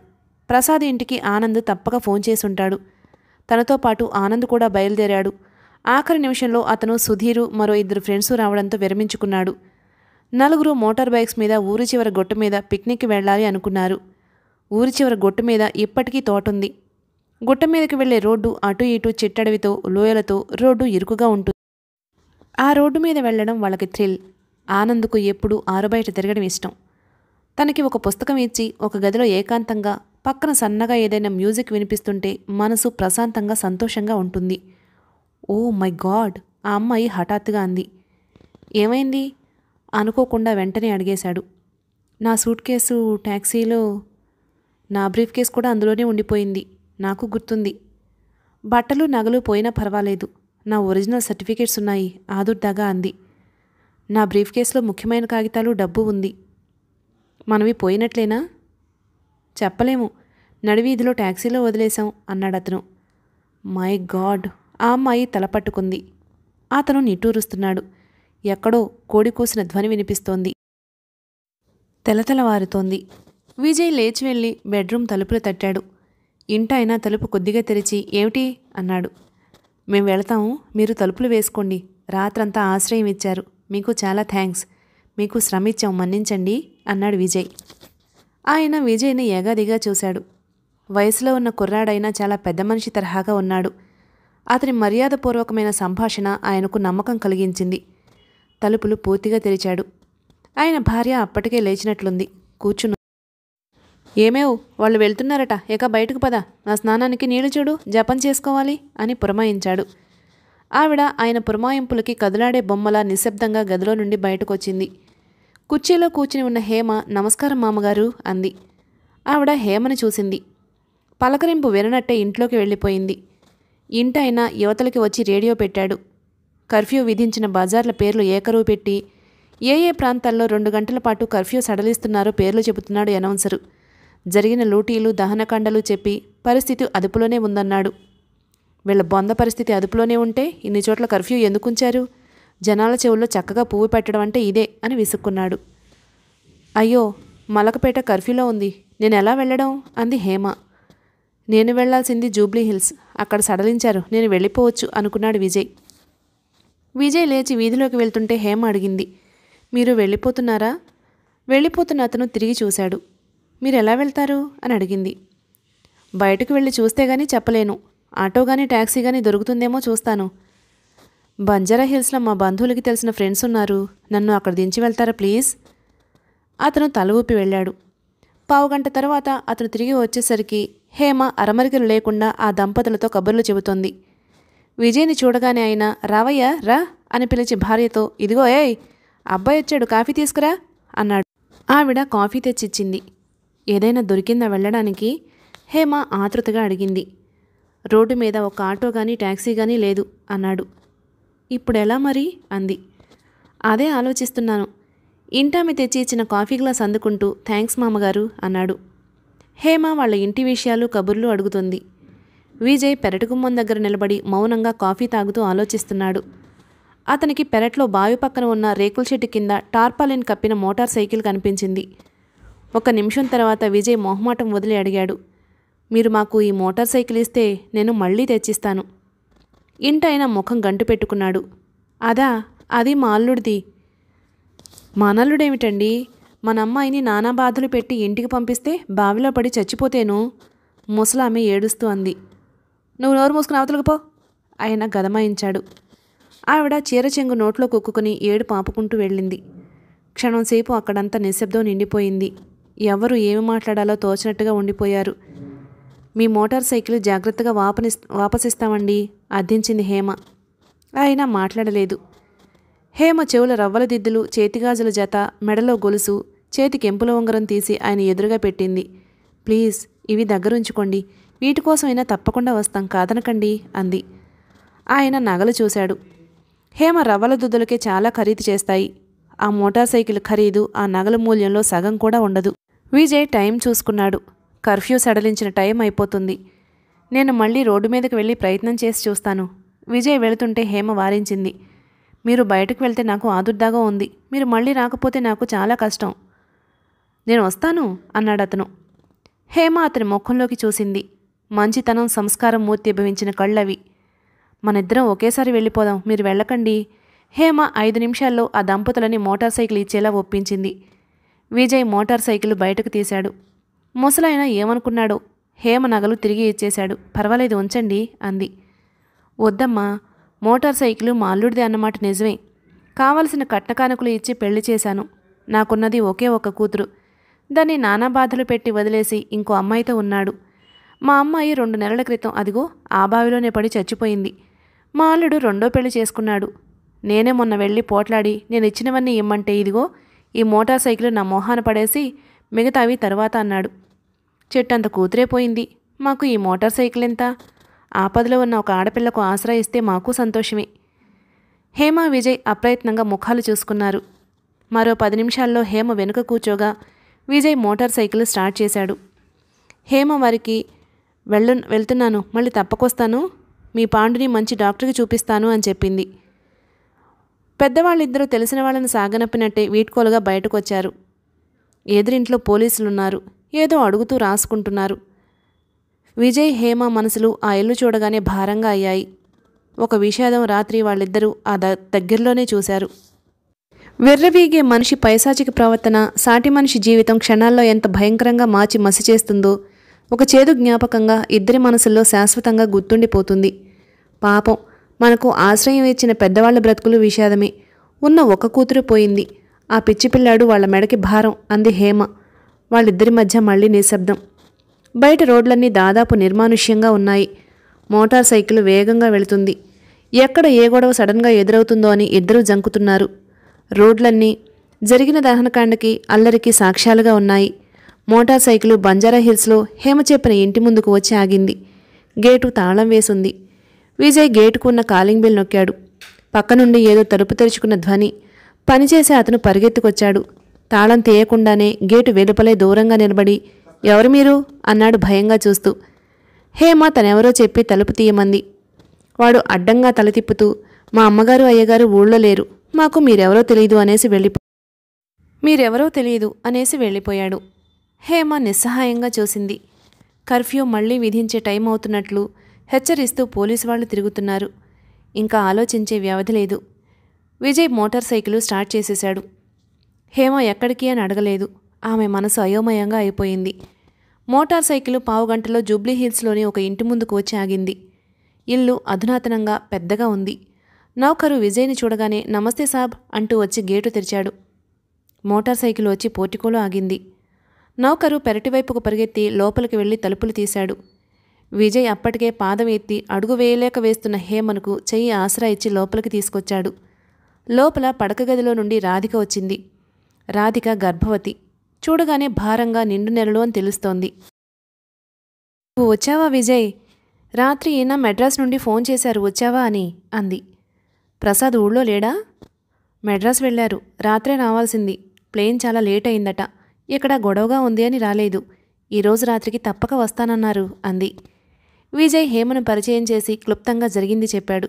ప్రసాద్ ఇంటికి ఆనంద్ తప్పక ఫోన్ చేసుంటాడు తనతో పాటు ఆనంద్ కూడా బయలుదేరాడు ఆఖరి నిమిషంలో అతను సుధీరు మరో ఇద్దరు ఫ్రెండ్స్ రావడంతో విరమించుకున్నాడు నలుగురు మోటార్ బైక్స్ మీద ఊరి చివర గొట్టు మీద పిక్నిక్కి వెళ్ళాలి అనుకున్నారు ఊరి చివర గొట్టు మీద ఇప్పటికీ తోటుంది గుట్ట మీదకి వెళ్లే రోడ్డు అటు ఇటు చిట్టడవితో లోయలతో రోడ్డు ఇరుకుగా ఉంటుంది ఆ రోడ్డు మీద వెళ్లడం వాళ్ళకి థ్రిల్ ఆనంద్కు ఎప్పుడూ ఆరుబయట తిరగడం ఇష్టం తనకి ఒక పుస్తకం ఇచ్చి ఒక గదిలో ఏకాంతంగా పక్కన సన్నగా ఏదైనా మ్యూజిక్ వినిపిస్తుంటే మనసు ప్రశాంతంగా సంతోషంగా ఉంటుంది ఓ మై గాడ్ ఆ అమ్మాయి హఠాత్తుగా అంది ఏమైంది అనుకోకుండా వెంటనే అడిగేశాడు నా సూట్ కేసు ట్యాక్సీలో నా బ్రీఫ్ కేసు కూడా అందులోనే ఉండిపోయింది నాకు గుర్తుంది బట్టలు నగలు పోయినా పర్వాలేదు నా ఒరిజినల్ సర్టిఫికేట్స్ ఉన్నాయి ఆదుర్దాగా అంది నా బ్రీఫ్ కేసులో ముఖ్యమైన కాగితాలు డబ్బు ఉంది మనవి పోయినట్లేనా చెప్పలేము నడివీధిలో ట్యాక్సీలో వదిలేశాం అన్నాడు అతను మై గాడ్ ఆ అమ్మాయి తల పట్టుకుంది అతను నిట్టూరుస్తున్నాడు ఎక్కడో కోడి కూసిన ధ్వని వినిపిస్తోంది తెలతెలవారుతోంది విజయ్ లేచి వెళ్ళి బెడ్రూమ్ తలుపులు తట్టాడు ఇంటైనా తలుపు కొద్దిగా తెరిచి ఏమిటి అన్నాడు మేము వెళతాము మీరు తలుపులు వేసుకోండి రాత్రంతా ఆశ్రయం ఇచ్చారు మీకు చాలా థ్యాంక్స్ మీకు శ్రమిచ్చాం మన్నించండి అన్నాడు విజయ్ ఆయన విజయ్ని ఏగాదిగా చూశాడు వయసులో ఉన్న కుర్రాడైనా చాలా పెద్ద మనిషి తరహాగా ఉన్నాడు అతని మర్యాదపూర్వకమైన సంభాషణ ఆయనకు నమ్మకం కలిగించింది తలుపులు పూర్తిగా తెరిచాడు ఆయన భార్య అప్పటికే లేచినట్లుంది కూర్చును ఏమేవ్ వాళ్ళు వెళ్తున్నారట ఇక బయటకు పద నా స్నానానికి నీళ్లు చూడు జపం చేసుకోవాలి అని పురమాయించాడు ఆవిడ ఆయన పురమాయింపులకి కదలాడే బొమ్మలా నిశ్శబ్దంగా గదిలో నుండి బయటకొచ్చింది కుర్చీలో కూర్చుని ఉన్న హేమ నమస్కారం మామగారు అంది ఆవిడ హేమను చూసింది పలకరింపు విననట్టే ఇంట్లోకి వెళ్ళిపోయింది ఇంటైనా యువతలకి వచ్చి రేడియో పెట్టాడు కర్ఫ్యూ విధించిన బజార్ల పేర్లు ఏకరువు పెట్టి ఏ ఏ ప్రాంతాల్లో రెండు గంటల పాటు కర్ఫ్యూ సడలిస్తున్నారో పేర్లు చెబుతున్నాడు అనౌన్సరు జరిగిన లూటీలు దహనకాండలు చెప్పి పరిస్థితి అదుపులోనే ఉందన్నాడు వీళ్ళ బొంద పరిస్థితి అదుపులోనే ఉంటే ఇన్ని చోట్ల కర్ఫ్యూ ఎందుకుంచారు జనాల చెవుల్లో చక్కగా పువ్వు పెట్టడం అంటే ఇదే అని విసుక్కున్నాడు అయ్యో మలకపేట కర్ఫ్యూలో ఉంది నేను ఎలా వెళ్ళడం అంది హేమ నేను వెళ్లాల్సింది జూబ్లీ హిల్స్ అక్కడ సడలించారు నేను వెళ్ళిపోవచ్చు అనుకున్నాడు విజయ్ విజయ్ లేచి వీధిలోకి వెళ్తుంటే హేమ అడిగింది మీరు వెళ్ళిపోతున్నారా వెళ్ళిపోతున్న అతను తిరిగి చూశాడు మీరు ఎలా వెళ్తారు అని అడిగింది బయటకు వెళ్ళి చూస్తే గానీ చెప్పలేను ఆటో కానీ ట్యాక్సీ కానీ దొరుకుతుందేమో చూస్తాను బంజారా హిల్స్లో మా బంధువులకి తెలిసిన ఫ్రెండ్స్ ఉన్నారు నన్ను అక్కడ దించి వెళ్తారా ప్లీజ్ అతను తల ఊపి వెళ్ళాడు పావుగంట తర్వాత అతను తిరిగి వచ్చేసరికి హేమ అరమరికలు లేకుండా ఆ దంపతులతో కబుర్లు చెబుతోంది విజయ్ని చూడగానే అయినా రావయ్య రా అని పిలిచి భార్యతో ఇదిగో ఏయ్ అబ్బాయి వచ్చాడు కాఫీ తీసుకురా అన్నాడు ఆవిడ కాఫీ తెచ్చిచ్చింది ఏదైనా దొరికిందా వెళ్ళడానికి హేమ ఆతృతగా అడిగింది రోడ్డు మీద ఒక ఆటో కానీ ట్యాక్సీ కానీ లేదు అన్నాడు ఇప్పుడు ఎలా మరి అంది అదే ఆలోచిస్తున్నాను ఇంటామె తెచ్చి ఇచ్చిన కాఫీ గ్లాస్ అందుకుంటూ థ్యాంక్స్ మామగారు అన్నాడు హేమ వాళ్ళ ఇంటి విషయాలు కబుర్లు అడుగుతుంది విజయ్ పెరటిగుమ్మం దగ్గర నిలబడి మౌనంగా కాఫీ తాగుతూ ఆలోచిస్తున్నాడు అతనికి పెరట్లో బావి పక్కన ఉన్న రేకుల చెట్టు కింద టార్పాలిన్ కప్పిన మోటార్ సైకిల్ కనిపించింది ఒక నిమిషం తర్వాత విజయ్ మొహమాటం వదిలి అడిగాడు మీరు మాకు ఈ మోటార్ సైకిల్ ఇస్తే నేను మళ్ళీ తెచ్చిస్తాను ఇంటైన ముఖం గంటు పెట్టుకున్నాడు అదా అది మా అల్లుడిది మా మన అమ్మాయిని నానా బాధలు పెట్టి ఇంటికి పంపిస్తే బావిలో పడి చచ్చిపోతేను ముసలామె ఏడుస్తూ అంది నువ్వు నోరు మూసుకుని అవతలకుపో ఆయన గదమాయించాడు ఆవిడ చీర చెంగు నోట్లో కుక్కుని ఏడు పాపుకుంటూ వెళ్ళింది క్షణంసేపు అక్కడంతా నిశ్శబ్దం నిండిపోయింది ఎవరు ఏమి మాట్లాడాలో తోచినట్టుగా ఉండిపోయారు మీ మోటార్ సైకిల్ జాగ్రత్తగా వాపని వాపసిస్తామండి అర్థించింది హేమ ఆయన మాట్లాడలేదు హేమ చెవుల రవ్వల దిద్దులు చేతిగాజుల జత మెడలో గొలుసు చేతి కెంపుల ఉంగరం తీసి ఆయన ఎదురుగా పెట్టింది ప్లీజ్ ఇవి దగ్గరుంచుకోండి వీటి కోసమైనా తప్పకుండా వస్తాం కాదనకండి అంది ఆయన నగలు చూశాడు హేమ రవ్వల దుద్దులకే చాలా ఖరీదు చేస్తాయి ఆ మోటార్ సైకిల్ ఖరీదు ఆ నగల మూల్యంలో సగం కూడా ఉండదు విజయ్ టైం చూసుకున్నాడు కర్ఫ్యూ సడలించిన టైం అయిపోతుంది నేను మళ్ళీ రోడ్డు మీదకి వెళ్ళి ప్రయత్నం చేసి చూస్తాను విజయ్ వెళుతుంటే హేమ వారించింది మీరు బయటకు వెళ్తే నాకు ఆదుర్దాగా ఉంది మీరు మళ్ళీ రాకపోతే నాకు చాలా కష్టం నేను వస్తాను అన్నాడు అతను హేమ అతని ముఖంలోకి చూసింది మంచితనం సంస్కారం మూర్తి భవించిన కళ్ళవి మనిద్దరం ఒకేసారి వెళ్ళిపోదాం మీరు వెళ్ళకండి హేమ ఐదు నిమిషాల్లో ఆ దంపతులని మోటార్ సైకిల్ ఇచ్చేలా ఒప్పించింది విజయ్ మోటార్ సైకిల్ బయటకు తీశాడు ముసలాయన ఏమనుకున్నాడో హేమ నగలు తిరిగి ఇచ్చేశాడు పర్వాలేదు ఉంచండి అంది వద్దమ్మా మోటార్ సైకిల్ మా అల్లుడిదే అన్నమాట నిజమే కావలసిన కట్టకానుకులు ఇచ్చి పెళ్లి చేశాను నాకున్నది ఒకే ఒక కూతురు దాన్ని నానా బాధలు పెట్టి వదిలేసి ఇంకో అమ్మాయితో ఉన్నాడు మా అమ్మాయి రెండు నెలల క్రితం అదిగో ఆ బావిలోనే పడి చచ్చిపోయింది మా అల్లుడు రెండో పెళ్లి చేసుకున్నాడు నేనే మొన్న వెళ్ళి పోట్లాడి నేను ఇచ్చినవన్నీ ఇమ్మంటే ఇదిగో ఈ మోటార్ సైకిల్ నా మోహాన పడేసి మిగతావి తర్వాత అన్నాడు చెట్టంత కూతురేపోయింది మాకు ఈ మోటార్ సైకిల్ ఎంత ఆపదలో ఉన్న ఒక ఆడపిల్లకు ఆశ్రయిస్తే మాకు సంతోషమే హేమ విజయ్ అప్రయత్నంగా ముఖాలు చూసుకున్నారు మరో పది నిమిషాల్లో హేమ వెనుక కూర్చోగా విజయ్ మోటార్ సైకిల్ స్టార్ట్ చేశాడు హేమ వారికి వెళ్ళు వెళ్తున్నాను మళ్ళీ తప్పకొస్తాను మీ పాండుని మంచి డాక్టర్కి చూపిస్తాను అని చెప్పింది పెద్దవాళ్ళిద్దరూ తెలిసిన వాళ్ళని సాగనప్పినట్టే వీడ్కోలుగా బయటకు వచ్చారు ఎదురింట్లో పోలీసులున్నారు ఏదో అడుగుతూ రాసుకుంటున్నారు విజయ్ హేమ మనసులు ఆ ఇల్లు చూడగానే భారంగా అయ్యాయి ఒక విషాదం రాత్రి వాళ్ళిద్దరూ ఆ ద దగ్గరలోనే చూశారు వెర్రవీగే మనిషి పైశాచిక ప్రవర్తన సాటి మనిషి జీవితం క్షణాల్లో ఎంత భయంకరంగా మార్చి మసి చేస్తుందో ఒక చేదు జ్ఞాపకంగా ఇద్దరి మనసుల్లో శాశ్వతంగా గుర్తుండిపోతుంది పాపం మనకు ఆశ్రయం ఇచ్చిన పెద్దవాళ్ల బ్రతుకులు విషాదమే ఉన్న ఒక కూతురు పోయింది ఆ పిచ్చిపిల్లాడు వాళ్ళ మెడకి భారం అంది హేమ వాళ్ళిద్దరి మధ్య మళ్ళీ నిశ్శబ్దం బయట రోడ్లన్నీ దాదాపు నిర్మానుష్యంగా ఉన్నాయి మోటార్ సైకిల్ వేగంగా వెళుతుంది ఎక్కడ ఏ గొడవ సడన్గా ఎదురవుతుందో అని ఇద్దరూ జంకుతున్నారు రోడ్లన్నీ జరిగిన దహనకాండకి అల్లరికి సాక్ష్యాలుగా ఉన్నాయి మోటార్ సైకిల్ బంజారా హిల్స్లో హేమ చెప్పిన ఇంటి ముందుకు వచ్చి ఆగింది గేటు తాళం వేసుంది విజయ్ గేటుకు ఉన్న కాలింగ్ బెల్ నొక్కాడు పక్కనుండి ఏదో తలుపు తెరుచుకున్న ధ్వని పనిచేసే అతను పరిగెత్తుకొచ్చాడు తాళం తీయకుండానే గేటు వెలుపలే దూరంగా నిలబడి ఎవరు మీరు అన్నాడు భయంగా చూస్తూ హేమ తనెవరో చెప్పి తలుపు తీయమంది వాడు అడ్డంగా తల తిప్పుతూ మా అమ్మగారు అయ్యగారు ఊళ్ళో లేరు మాకు మీరెవరో తెలియదు అనేసి వెళ్ళిపో మీరెవరో తెలియదు అనేసి వెళ్ళిపోయాడు హేమా నిస్సహాయంగా చూసింది కర్ఫ్యూ మళ్లీ విధించే టైం అవుతున్నట్లు హెచ్చరిస్తూ పోలీసు వాళ్ళు తిరుగుతున్నారు ఇంకా ఆలోచించే వ్యవధి లేదు విజయ్ మోటార్ సైకిల్ స్టార్ట్ చేసేశాడు హేమ ఎక్కడికి అని అడగలేదు ఆమె మనసు అయోమయంగా అయిపోయింది మోటార్ సైకిల్ పావుగంటలో జూబ్లీ హిల్స్లోని ఒక ఇంటి ముందుకు వచ్చి ఆగింది ఇల్లు అధునాతనంగా పెద్దగా ఉంది నౌకరు విజయ్ని చూడగానే నమస్తే సాబ్ అంటూ వచ్చి గేటు తెరిచాడు మోటార్ సైకిల్ వచ్చి పోటికోలో ఆగింది నౌకరు పెరటివైపుకు పరిగెత్తి లోపలికి వెళ్ళి తలుపులు తీశాడు విజయ్ అప్పటికే పాదం ఎత్తి అడుగు వేయలేక వేస్తున్న హేమనుకు చెయ్యి ఆసరా ఇచ్చి లోపలికి తీసుకొచ్చాడు లోపల పడక గదిలో నుండి రాధిక వచ్చింది రాధిక గర్భవతి చూడగానే భారంగా నిండు నెలలు అని తెలుస్తోంది నువ్వు వచ్చావా విజయ్ రాత్రి ఈయన మెడ్రాస్ నుండి ఫోన్ చేశారు వచ్చావా అని అంది ప్రసాద్ ఊళ్ళో లేడా మెడ్రాస్ వెళ్ళారు రాత్రే రావాల్సింది ప్లేన్ చాలా లేట్ అయిందట ఇక్కడ గొడవగా ఉంది అని రాలేదు ఈరోజు రాత్రికి తప్పక వస్తానన్నారు అంది విజయ్ హేమను పరిచయం చేసి క్లుప్తంగా జరిగింది చెప్పాడు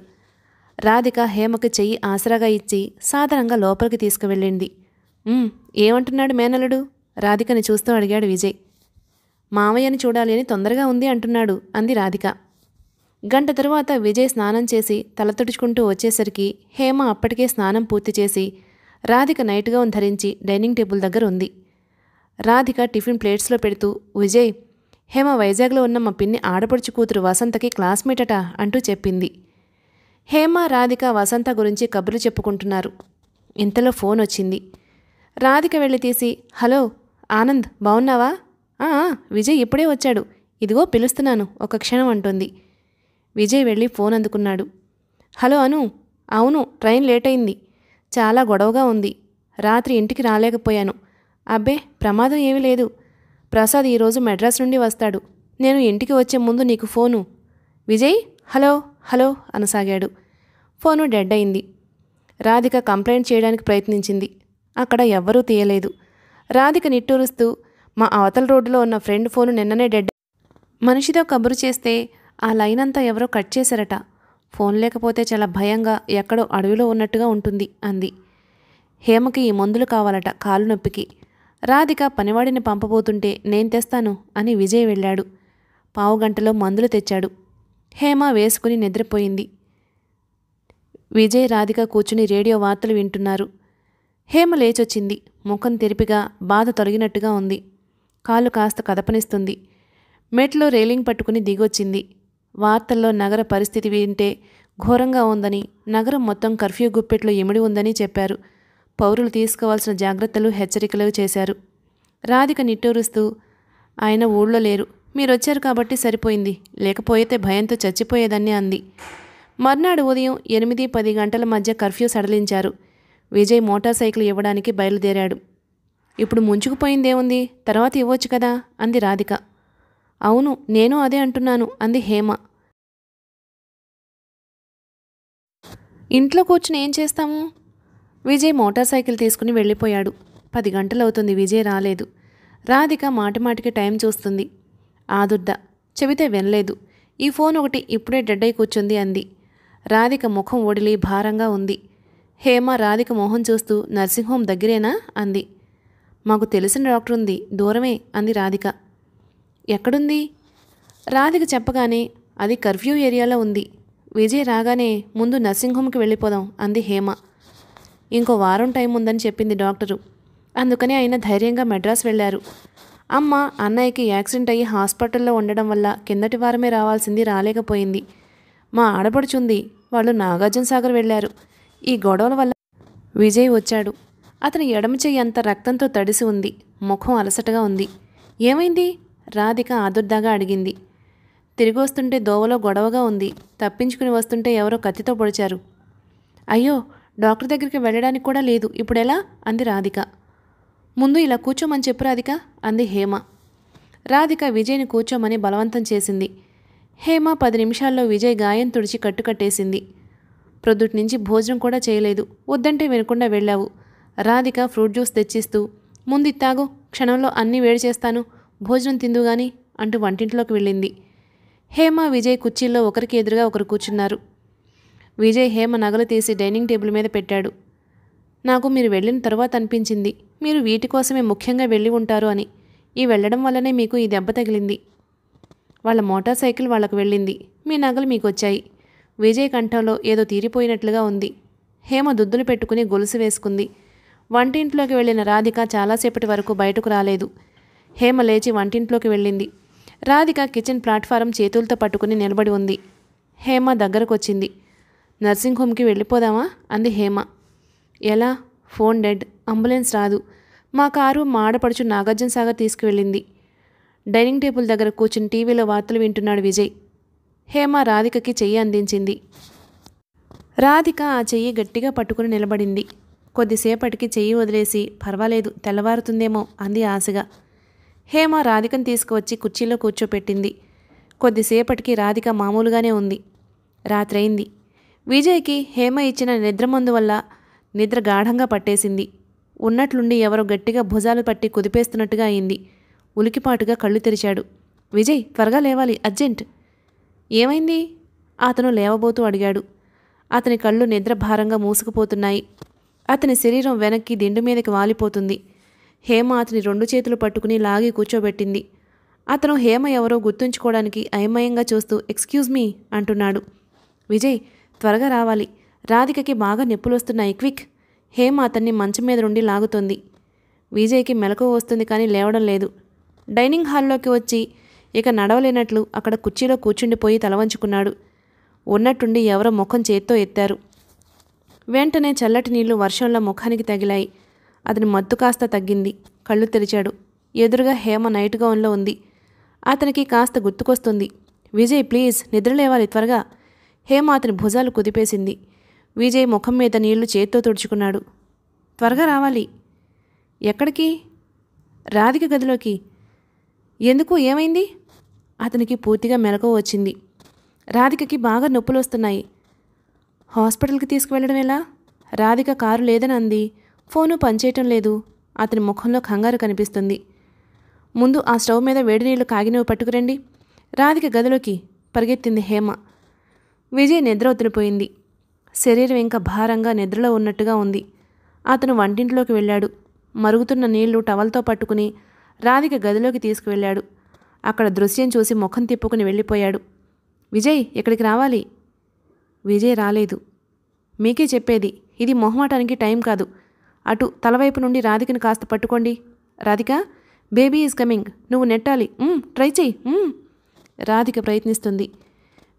రాధిక హేమకు చెయ్యి ఆసరాగా ఇచ్చి సాధారణంగా లోపలికి తీసుకువెళ్ళింది ఏమంటున్నాడు మేనలుడు రాధికని చూస్తూ అడిగాడు విజయ్ మామయ్యని చూడాలి అని తొందరగా ఉంది అంటున్నాడు అంది రాధిక గంట తరువాత విజయ్ స్నానం చేసి తల తుడుచుకుంటూ వచ్చేసరికి హేమ అప్పటికే స్నానం పూర్తి చేసి రాధిక నైట్ గౌన్ ధరించి డైనింగ్ టేబుల్ దగ్గర ఉంది రాధిక టిఫిన్ ప్లేట్స్లో పెడుతూ విజయ్ హేమ వైజాగ్లో ఉన్న మా పిన్ని ఆడపడుచు కూతురు వసంతకి క్లాస్మేటట అంటూ చెప్పింది హేమ రాధిక వసంత గురించి కబుర్లు చెప్పుకుంటున్నారు ఇంతలో ఫోన్ వచ్చింది రాధిక వెళ్ళి తీసి హలో ఆనంద్ బాగున్నావా విజయ్ ఇప్పుడే వచ్చాడు ఇదిగో పిలుస్తున్నాను ఒక క్షణం అంటుంది విజయ్ వెళ్ళి ఫోన్ అందుకున్నాడు హలో అను అవును ట్రైన్ లేట్ అయింది చాలా గొడవగా ఉంది రాత్రి ఇంటికి రాలేకపోయాను అబ్బే ప్రమాదం ఏమీ లేదు ప్రసాద్ ఈరోజు మెడ్రాస్ నుండి వస్తాడు నేను ఇంటికి వచ్చే ముందు నీకు ఫోను విజయ్ హలో హలో అనసాగాడు ఫోను డెడ్ అయింది రాధిక కంప్లైంట్ చేయడానికి ప్రయత్నించింది అక్కడ ఎవ్వరూ తీయలేదు రాధిక నిట్టూరుస్తూ మా అవతల రోడ్డులో ఉన్న ఫ్రెండ్ ఫోను నిన్ననే డెడ్ మనిషితో కబురు చేస్తే ఆ లైన్ అంతా ఎవరో కట్ చేశారట ఫోన్ లేకపోతే చాలా భయంగా ఎక్కడో అడవిలో ఉన్నట్టుగా ఉంటుంది అంది హేమకి ఈ మందులు కావాలట కాలు నొప్పికి రాధిక పనివాడిని పంపబోతుంటే నేను తెస్తాను అని విజయ్ వెళ్ళాడు పావుగంటలో మందులు తెచ్చాడు హేమ వేసుకుని నిద్రపోయింది విజయ్ రాధిక కూర్చుని రేడియో వార్తలు వింటున్నారు హేమ లేచొచ్చింది ముఖం తెరిపిగా బాధ తొలగినట్టుగా ఉంది కాలు కాస్త కదపనిస్తుంది మెట్లో రేలింగ్ పట్టుకుని దిగొచ్చింది వార్తల్లో నగర పరిస్థితి వింటే ఘోరంగా ఉందని నగరం మొత్తం కర్ఫ్యూ గుప్పెట్లో ఇమిడి ఉందని చెప్పారు పౌరులు తీసుకోవాల్సిన జాగ్రత్తలు హెచ్చరికలు చేశారు రాధిక నిట్టూరుస్తూ ఆయన ఊళ్ళో లేరు మీరొచ్చారు కాబట్టి సరిపోయింది లేకపోయితే భయంతో చచ్చిపోయేదని అంది మర్నాడు ఉదయం ఎనిమిది పది గంటల మధ్య కర్ఫ్యూ సడలించారు విజయ్ మోటార్ సైకిల్ ఇవ్వడానికి బయలుదేరాడు ఇప్పుడు ముంచుకుపోయిందేముంది తర్వాత ఇవ్వచ్చు కదా అంది రాధిక అవును నేను అదే అంటున్నాను అంది హేమ ఇంట్లో కూర్చుని ఏం చేస్తాము విజయ్ మోటార్ సైకిల్ తీసుకుని వెళ్ళిపోయాడు పది గంటలవుతుంది విజయ్ రాలేదు రాధిక మాటిమాటికి టైం చూస్తుంది ఆదుర్ద చెబితే వినలేదు ఈ ఫోన్ ఒకటి ఇప్పుడే డెడ్ అయి కూర్చుంది అంది రాధిక ముఖం ఒడిలి భారంగా ఉంది హేమ రాధిక మోహన్ చూస్తూ నర్సింగ్ హోమ్ దగ్గరేనా అంది మాకు తెలిసిన డాక్టర్ ఉంది దూరమే అంది రాధిక ఎక్కడుంది రాధిక చెప్పగానే అది కర్ఫ్యూ ఏరియాలో ఉంది విజయ్ రాగానే ముందు నర్సింగ్ హోమ్కి వెళ్ళిపోదాం అంది హేమ ఇంకో వారం టైం ఉందని చెప్పింది డాక్టరు అందుకనే ఆయన ధైర్యంగా మెడ్రాస్ వెళ్ళారు అమ్మ అన్నయ్యకి యాక్సిడెంట్ అయ్యి హాస్పిటల్లో ఉండడం వల్ల కిందటి వారమే రావాల్సింది రాలేకపోయింది మా ఆడపడుచుంది వాళ్ళు నాగార్జున సాగర్ వెళ్ళారు ఈ గొడవల వల్ల విజయ్ వచ్చాడు అతని ఎడమ చెయ్యి అంత రక్తంతో తడిసి ఉంది ముఖం అలసటగా ఉంది ఏమైంది రాధిక ఆదుర్దాగా అడిగింది తిరిగి వస్తుంటే దోవలో గొడవగా ఉంది తప్పించుకుని వస్తుంటే ఎవరో కత్తితో పొడిచారు అయ్యో డాక్టర్ దగ్గరికి వెళ్ళడానికి కూడా లేదు ఇప్పుడెలా అంది రాధిక ముందు ఇలా కూర్చోమని చెప్పు రాధిక అంది హేమ రాధిక విజయ్ని కూర్చోమని బలవంతం చేసింది హేమ పది నిమిషాల్లో విజయ్ గాయం తుడిచి కట్టుకట్టేసింది ప్రొద్దుటి నుంచి భోజనం కూడా చేయలేదు వద్దంటే వినకుండా వెళ్ళావు రాధిక ఫ్రూట్ జ్యూస్ తెచ్చిస్తూ ముందు తాగు క్షణంలో అన్నీ వేడి చేస్తాను భోజనం తిందు గాని అంటూ వంటింట్లోకి వెళ్ళింది హేమ విజయ్ కుర్చీల్లో ఒకరికి ఎదురుగా ఒకరు కూర్చున్నారు విజయ్ హేమ నగలు తీసి డైనింగ్ టేబుల్ మీద పెట్టాడు నాకు మీరు వెళ్ళిన తర్వాత అనిపించింది మీరు వీటి కోసమే ముఖ్యంగా వెళ్ళి ఉంటారు అని ఈ వెళ్ళడం వల్లనే మీకు ఈ దెబ్బ తగిలింది వాళ్ళ మోటార్ సైకిల్ వాళ్ళకు వెళ్ళింది మీ నగలు మీకు వచ్చాయి విజయ్ కంఠంలో ఏదో తీరిపోయినట్లుగా ఉంది హేమ దుద్దులు పెట్టుకుని గొలుసు వేసుకుంది వంటింట్లోకి వెళ్ళిన రాధిక చాలాసేపటి వరకు బయటకు రాలేదు హేమ లేచి వంటింట్లోకి వెళ్ళింది రాధిక కిచెన్ ప్లాట్ఫారం చేతులతో పట్టుకుని నిలబడి ఉంది హేమ దగ్గరకొచ్చింది నర్సింగ్ హోమ్కి వెళ్ళిపోదామా అంది హేమ ఎలా ఫోన్ డెడ్ అంబులెన్స్ రాదు మా కారు మాడపడుచు ఆడపడుచు నాగార్జున సాగర్ తీసుకువెళ్ళింది డైనింగ్ టేబుల్ దగ్గర కూర్చుని టీవీలో వార్తలు వింటున్నాడు విజయ్ హేమ రాధికకి చెయ్యి అందించింది రాధిక ఆ చెయ్యి గట్టిగా పట్టుకుని నిలబడింది కొద్దిసేపటికి చెయ్యి వదిలేసి పర్వాలేదు తెల్లవారుతుందేమో అంది ఆశగా హేమ రాధికను తీసుకువచ్చి కుర్చీలో కూర్చోపెట్టింది కొద్దిసేపటికి రాధిక మామూలుగానే ఉంది రాత్రైంది విజయ్కి హేమ ఇచ్చిన నిద్రమందు వల్ల నిద్ర గాఢంగా పట్టేసింది ఉన్నట్లుండి ఎవరో గట్టిగా భుజాలు పట్టి కుదిపేస్తున్నట్టుగా అయింది ఉలికిపాటుగా కళ్ళు తెరిచాడు విజయ్ త్వరగా లేవాలి అర్జెంట్ ఏమైంది అతను లేవబోతూ అడిగాడు అతని కళ్ళు నిద్ర భారంగా మూసుకుపోతున్నాయి అతని శరీరం వెనక్కి దిండు మీదకి వాలిపోతుంది హేమ అతని రెండు చేతులు పట్టుకుని లాగి కూర్చోబెట్టింది అతను హేమ ఎవరో గుర్తుంచుకోవడానికి అయమయంగా చూస్తూ ఎక్స్క్యూజ్ మీ అంటున్నాడు విజయ్ త్వరగా రావాలి రాధికకి బాగా వస్తున్నాయి క్విక్ హేమ అతన్ని మంచం మీద నుండి లాగుతోంది విజయ్కి మెలకువ వస్తుంది కానీ లేవడం లేదు డైనింగ్ హాల్లోకి వచ్చి ఇక నడవలేనట్లు అక్కడ కుర్చీలో కూర్చుండిపోయి తలవంచుకున్నాడు ఉన్నట్టుండి ఎవరో ముఖం చేత్తో ఎత్తారు వెంటనే చల్లటి నీళ్లు వర్షంలో ముఖానికి తగిలాయి అతని మత్తు కాస్త తగ్గింది కళ్ళు తెరిచాడు ఎదురుగా హేమ నైట్ గౌన్లో ఉంది అతనికి కాస్త గుర్తుకొస్తుంది విజయ్ ప్లీజ్ నిద్రలేవాలి త్వరగా హేమ అతని భుజాలు కుదిపేసింది విజయ్ ముఖం మీద నీళ్లు చేత్తో తుడుచుకున్నాడు త్వరగా రావాలి ఎక్కడికి రాధిక గదిలోకి ఎందుకు ఏమైంది అతనికి పూర్తిగా మెలకు వచ్చింది రాధికకి బాగా నొప్పులు వస్తున్నాయి హాస్పిటల్కి తీసుకువెళ్ళడం ఎలా రాధిక కారు లేదని అంది ఫోను పనిచేయటం లేదు అతని ముఖంలో కంగారు కనిపిస్తుంది ముందు ఆ స్టవ్ మీద వేడి నీళ్లు కాగినవి పట్టుకురండి రాధిక గదిలోకి పరిగెత్తింది హేమ విజయ్ నిద్ర వదిలిపోయింది శరీరం ఇంకా భారంగా నిద్రలో ఉన్నట్టుగా ఉంది అతను వంటింట్లోకి వెళ్ళాడు మరుగుతున్న నీళ్లు టవల్తో పట్టుకుని రాధిక గదిలోకి తీసుకువెళ్ళాడు అక్కడ దృశ్యం చూసి ముఖం తిప్పుకుని వెళ్ళిపోయాడు విజయ్ ఇక్కడికి రావాలి విజయ్ రాలేదు మీకే చెప్పేది ఇది మొహమాటానికి టైం కాదు అటు తలవైపు నుండి రాధికను కాస్త పట్టుకోండి రాధిక బేబీ ఈజ్ కమింగ్ నువ్వు నెట్టాలి ట్రై చెయ్యి రాధిక ప్రయత్నిస్తుంది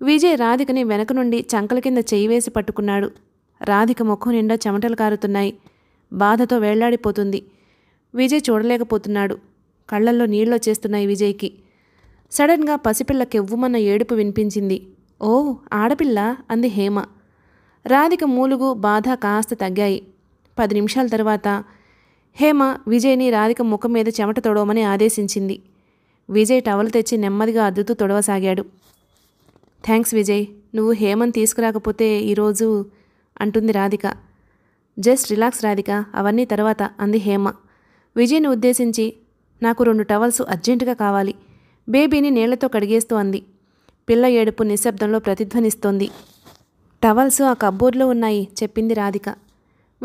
విజయ్ రాధికని వెనక నుండి చంకల కింద చేయి వేసి పట్టుకున్నాడు రాధిక ముఖం నిండా చెమటలు కారుతున్నాయి బాధతో వేళ్లాడిపోతుంది విజయ్ చూడలేకపోతున్నాడు కళ్ళల్లో నీళ్ళొచ్చేస్తున్నాయి విజయ్కి సడన్గా పసిపిల్ల కెవ్వుమన్న ఏడుపు వినిపించింది ఓ ఆడపిల్ల అంది హేమ రాధిక మూలుగు బాధ కాస్త తగ్గాయి పది నిమిషాల తర్వాత హేమ విజయ్ని రాధిక ముఖం మీద చెమట తొడవమని ఆదేశించింది విజయ్ టవల్ తెచ్చి నెమ్మదిగా అద్దుతూ తొడవసాగాడు థ్యాంక్స్ విజయ్ నువ్వు హేమని తీసుకురాకపోతే ఈరోజు అంటుంది రాధిక జస్ట్ రిలాక్స్ రాధిక అవన్నీ తర్వాత అంది హేమ విజయ్ని ఉద్దేశించి నాకు రెండు టవల్స్ అర్జెంటుగా కావాలి బేబీని నీళ్లతో కడిగేస్తూ అంది పిల్ల ఏడుపు నిశ్శబ్దంలో ప్రతిధ్వనిస్తోంది టవల్స్ ఆ కబ్బోర్లో ఉన్నాయి చెప్పింది రాధిక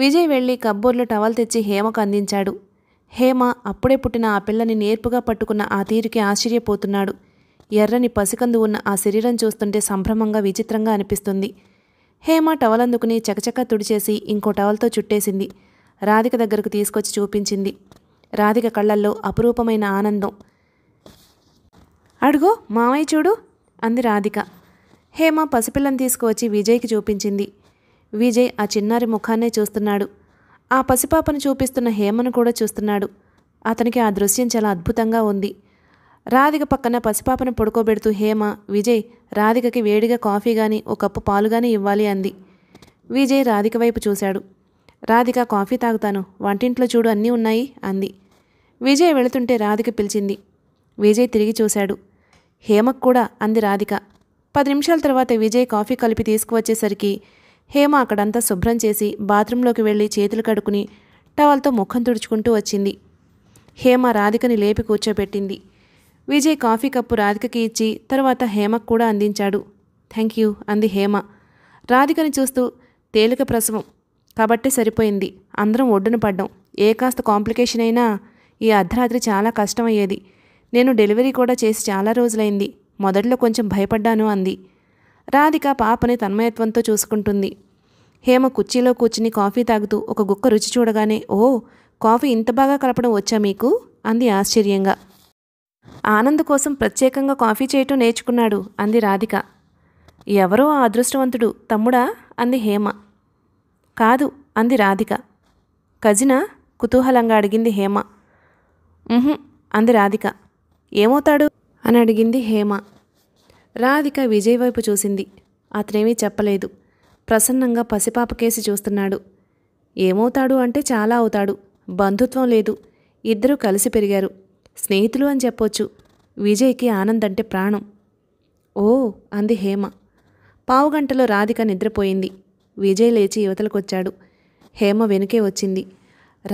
విజయ్ వెళ్ళి కబ్బోర్లో టవల్ తెచ్చి హేమకు అందించాడు హేమ అప్పుడే పుట్టిన ఆ పిల్లని నేర్పుగా పట్టుకున్న ఆ తీరుకి ఆశ్చర్యపోతున్నాడు ఎర్రని పసికందు ఉన్న ఆ శరీరం చూస్తుంటే సంభ్రమంగా విచిత్రంగా అనిపిస్తుంది హేమ టవల్ అందుకుని చకచకా తుడిచేసి ఇంకో టవల్తో చుట్టేసింది రాధిక దగ్గరకు తీసుకొచ్చి చూపించింది రాధిక కళ్ళల్లో అపురూపమైన ఆనందం అడుగు మామయ్య చూడు అంది రాధిక హేమ పసిపిల్లని తీసుకువచ్చి విజయ్కి చూపించింది విజయ్ ఆ చిన్నారి ముఖాన్నే చూస్తున్నాడు ఆ పసిపాపను చూపిస్తున్న హేమను కూడా చూస్తున్నాడు అతనికి ఆ దృశ్యం చాలా అద్భుతంగా ఉంది రాధిక పక్కన పసిపాపను పడుకోబెడుతూ హేమ విజయ్ రాధికకి వేడిగా కాఫీ కానీ ఒక కప్పు పాలు కానీ ఇవ్వాలి అంది విజయ్ రాధిక వైపు చూశాడు రాధిక కాఫీ తాగుతాను వంటింట్లో చూడు అన్నీ ఉన్నాయి అంది విజయ్ వెళుతుంటే రాధిక పిలిచింది విజయ్ తిరిగి చూశాడు హేమకు కూడా అంది రాధిక పది నిమిషాల తర్వాత విజయ్ కాఫీ కలిపి తీసుకువచ్చేసరికి హేమ అక్కడంతా శుభ్రం చేసి బాత్రూంలోకి వెళ్ళి చేతులు కడుకుని టవల్తో ముఖం తుడుచుకుంటూ వచ్చింది హేమ రాధికని లేపి కూర్చోబెట్టింది విజయ్ కాఫీ కప్పు రాధికకి ఇచ్చి తర్వాత హేమకు కూడా అందించాడు థ్యాంక్ యూ అంది హేమ రాధికని చూస్తూ తేలిక ప్రసవం కాబట్టి సరిపోయింది అందరం ఒడ్డున పడ్డం ఏ కాస్త కాంప్లికేషన్ అయినా ఈ అర్ధరాత్రి చాలా కష్టమయ్యేది నేను డెలివరీ కూడా చేసి చాలా రోజులైంది మొదట్లో కొంచెం భయపడ్డాను అంది రాధిక పాపని తన్మయత్వంతో చూసుకుంటుంది హేమ కుర్చీలో కూర్చుని కాఫీ తాగుతూ ఒక గుక్క రుచి చూడగానే ఓ కాఫీ ఇంత బాగా కలపడం వచ్చా మీకు అంది ఆశ్చర్యంగా ఆనంద్ కోసం ప్రత్యేకంగా కాఫీ చేయటం నేర్చుకున్నాడు అంది రాధిక ఎవరో ఆ అదృష్టవంతుడు తమ్ముడా అంది హేమ కాదు అంది రాధిక కజినా కుతూహలంగా అడిగింది హేమ అంది రాధిక ఏమవుతాడు అని అడిగింది హేమ రాధిక విజయ్ వైపు చూసింది అతనేమీ చెప్పలేదు ప్రసన్నంగా పసిపాప కేసి చూస్తున్నాడు ఏమవుతాడు అంటే చాలా అవుతాడు బంధుత్వం లేదు ఇద్దరూ కలిసి పెరిగారు స్నేహితులు అని చెప్పొచ్చు విజయ్కి ఆనంద్ అంటే ప్రాణం ఓ అంది హేమ పావుగంటలో రాధిక నిద్రపోయింది విజయ్ లేచి యువతలకొచ్చాడు హేమ వెనుకే వచ్చింది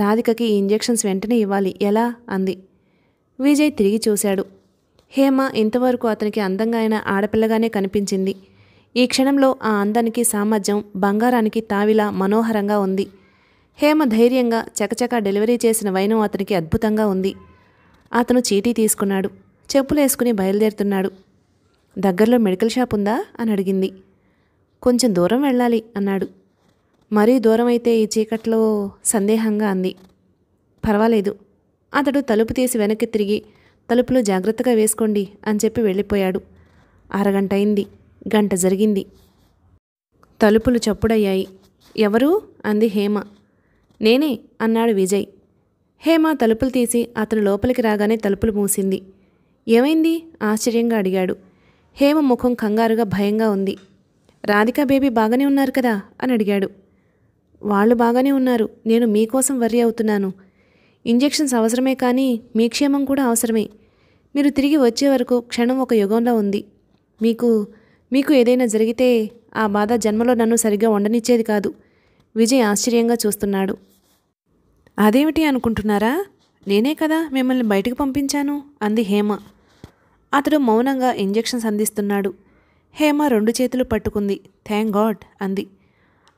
రాధికకి ఈ ఇంజెక్షన్స్ వెంటనే ఇవ్వాలి ఎలా అంది విజయ్ తిరిగి చూశాడు హేమ ఇంతవరకు అతనికి అందంగా అయిన ఆడపిల్లగానే కనిపించింది ఈ క్షణంలో ఆ అందానికి సామర్థ్యం బంగారానికి తావిలా మనోహరంగా ఉంది హేమ ధైర్యంగా చకచక డెలివరీ చేసిన వైనం అతనికి అద్భుతంగా ఉంది అతను చీటీ తీసుకున్నాడు చెప్పులేసుకుని బయలుదేరుతున్నాడు దగ్గరలో మెడికల్ షాప్ ఉందా అని అడిగింది కొంచెం దూరం వెళ్ళాలి అన్నాడు మరీ దూరం అయితే ఈ చీకట్లో సందేహంగా అంది పర్వాలేదు అతడు తలుపు తీసి వెనక్కి తిరిగి తలుపులు జాగ్రత్తగా వేసుకోండి అని చెప్పి వెళ్ళిపోయాడు అరగంట అయింది గంట జరిగింది తలుపులు చప్పుడయ్యాయి ఎవరు అంది హేమ నేనే అన్నాడు విజయ్ హేమ తలుపులు తీసి అతను లోపలికి రాగానే తలుపులు మూసింది ఏమైంది ఆశ్చర్యంగా అడిగాడు హేమ ముఖం కంగారుగా భయంగా ఉంది రాధికా బేబీ బాగానే ఉన్నారు కదా అని అడిగాడు వాళ్ళు బాగానే ఉన్నారు నేను మీకోసం వర్రీ అవుతున్నాను ఇంజెక్షన్స్ అవసరమే కానీ మీ క్షేమం కూడా అవసరమే మీరు తిరిగి వచ్చే వరకు క్షణం ఒక యుగంలో ఉంది మీకు మీకు ఏదైనా జరిగితే ఆ బాధ జన్మలో నన్ను సరిగ్గా ఉండనిచ్చేది కాదు విజయ్ ఆశ్చర్యంగా చూస్తున్నాడు అదేమిటి అనుకుంటున్నారా నేనే కదా మిమ్మల్ని బయటకు పంపించాను అంది హేమ అతడు మౌనంగా ఇంజెక్షన్స్ అందిస్తున్నాడు హేమ రెండు చేతులు పట్టుకుంది థ్యాంక్ గాడ్ అంది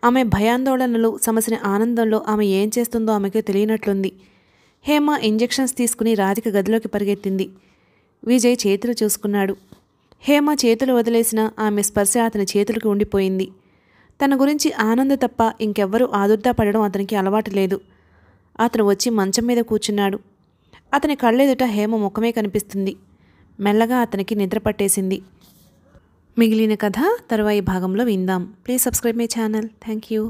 ఆమె భయాందోళనలు సమస్యని ఆనందంలో ఆమె ఏం చేస్తుందో ఆమెకు తెలియనట్లుంది హేమ ఇంజెక్షన్స్ తీసుకుని రాధిక గదిలోకి పరిగెత్తింది విజయ్ చేతులు చూసుకున్నాడు హేమ చేతులు వదిలేసిన ఆమె స్పర్శ అతని చేతులకు ఉండిపోయింది తన గురించి ఆనంద తప్ప ఇంకెవ్వరూ ఆదుర్దా పడడం అతనికి అలవాటు లేదు అతను వచ్చి మంచం మీద కూర్చున్నాడు అతని కళ్ళెదుట హేమ ముఖమే కనిపిస్తుంది మెల్లగా అతనికి నిద్ర పట్టేసింది మిగిలిన కథ తరువాయి భాగంలో విందాం please subscribe my channel thank you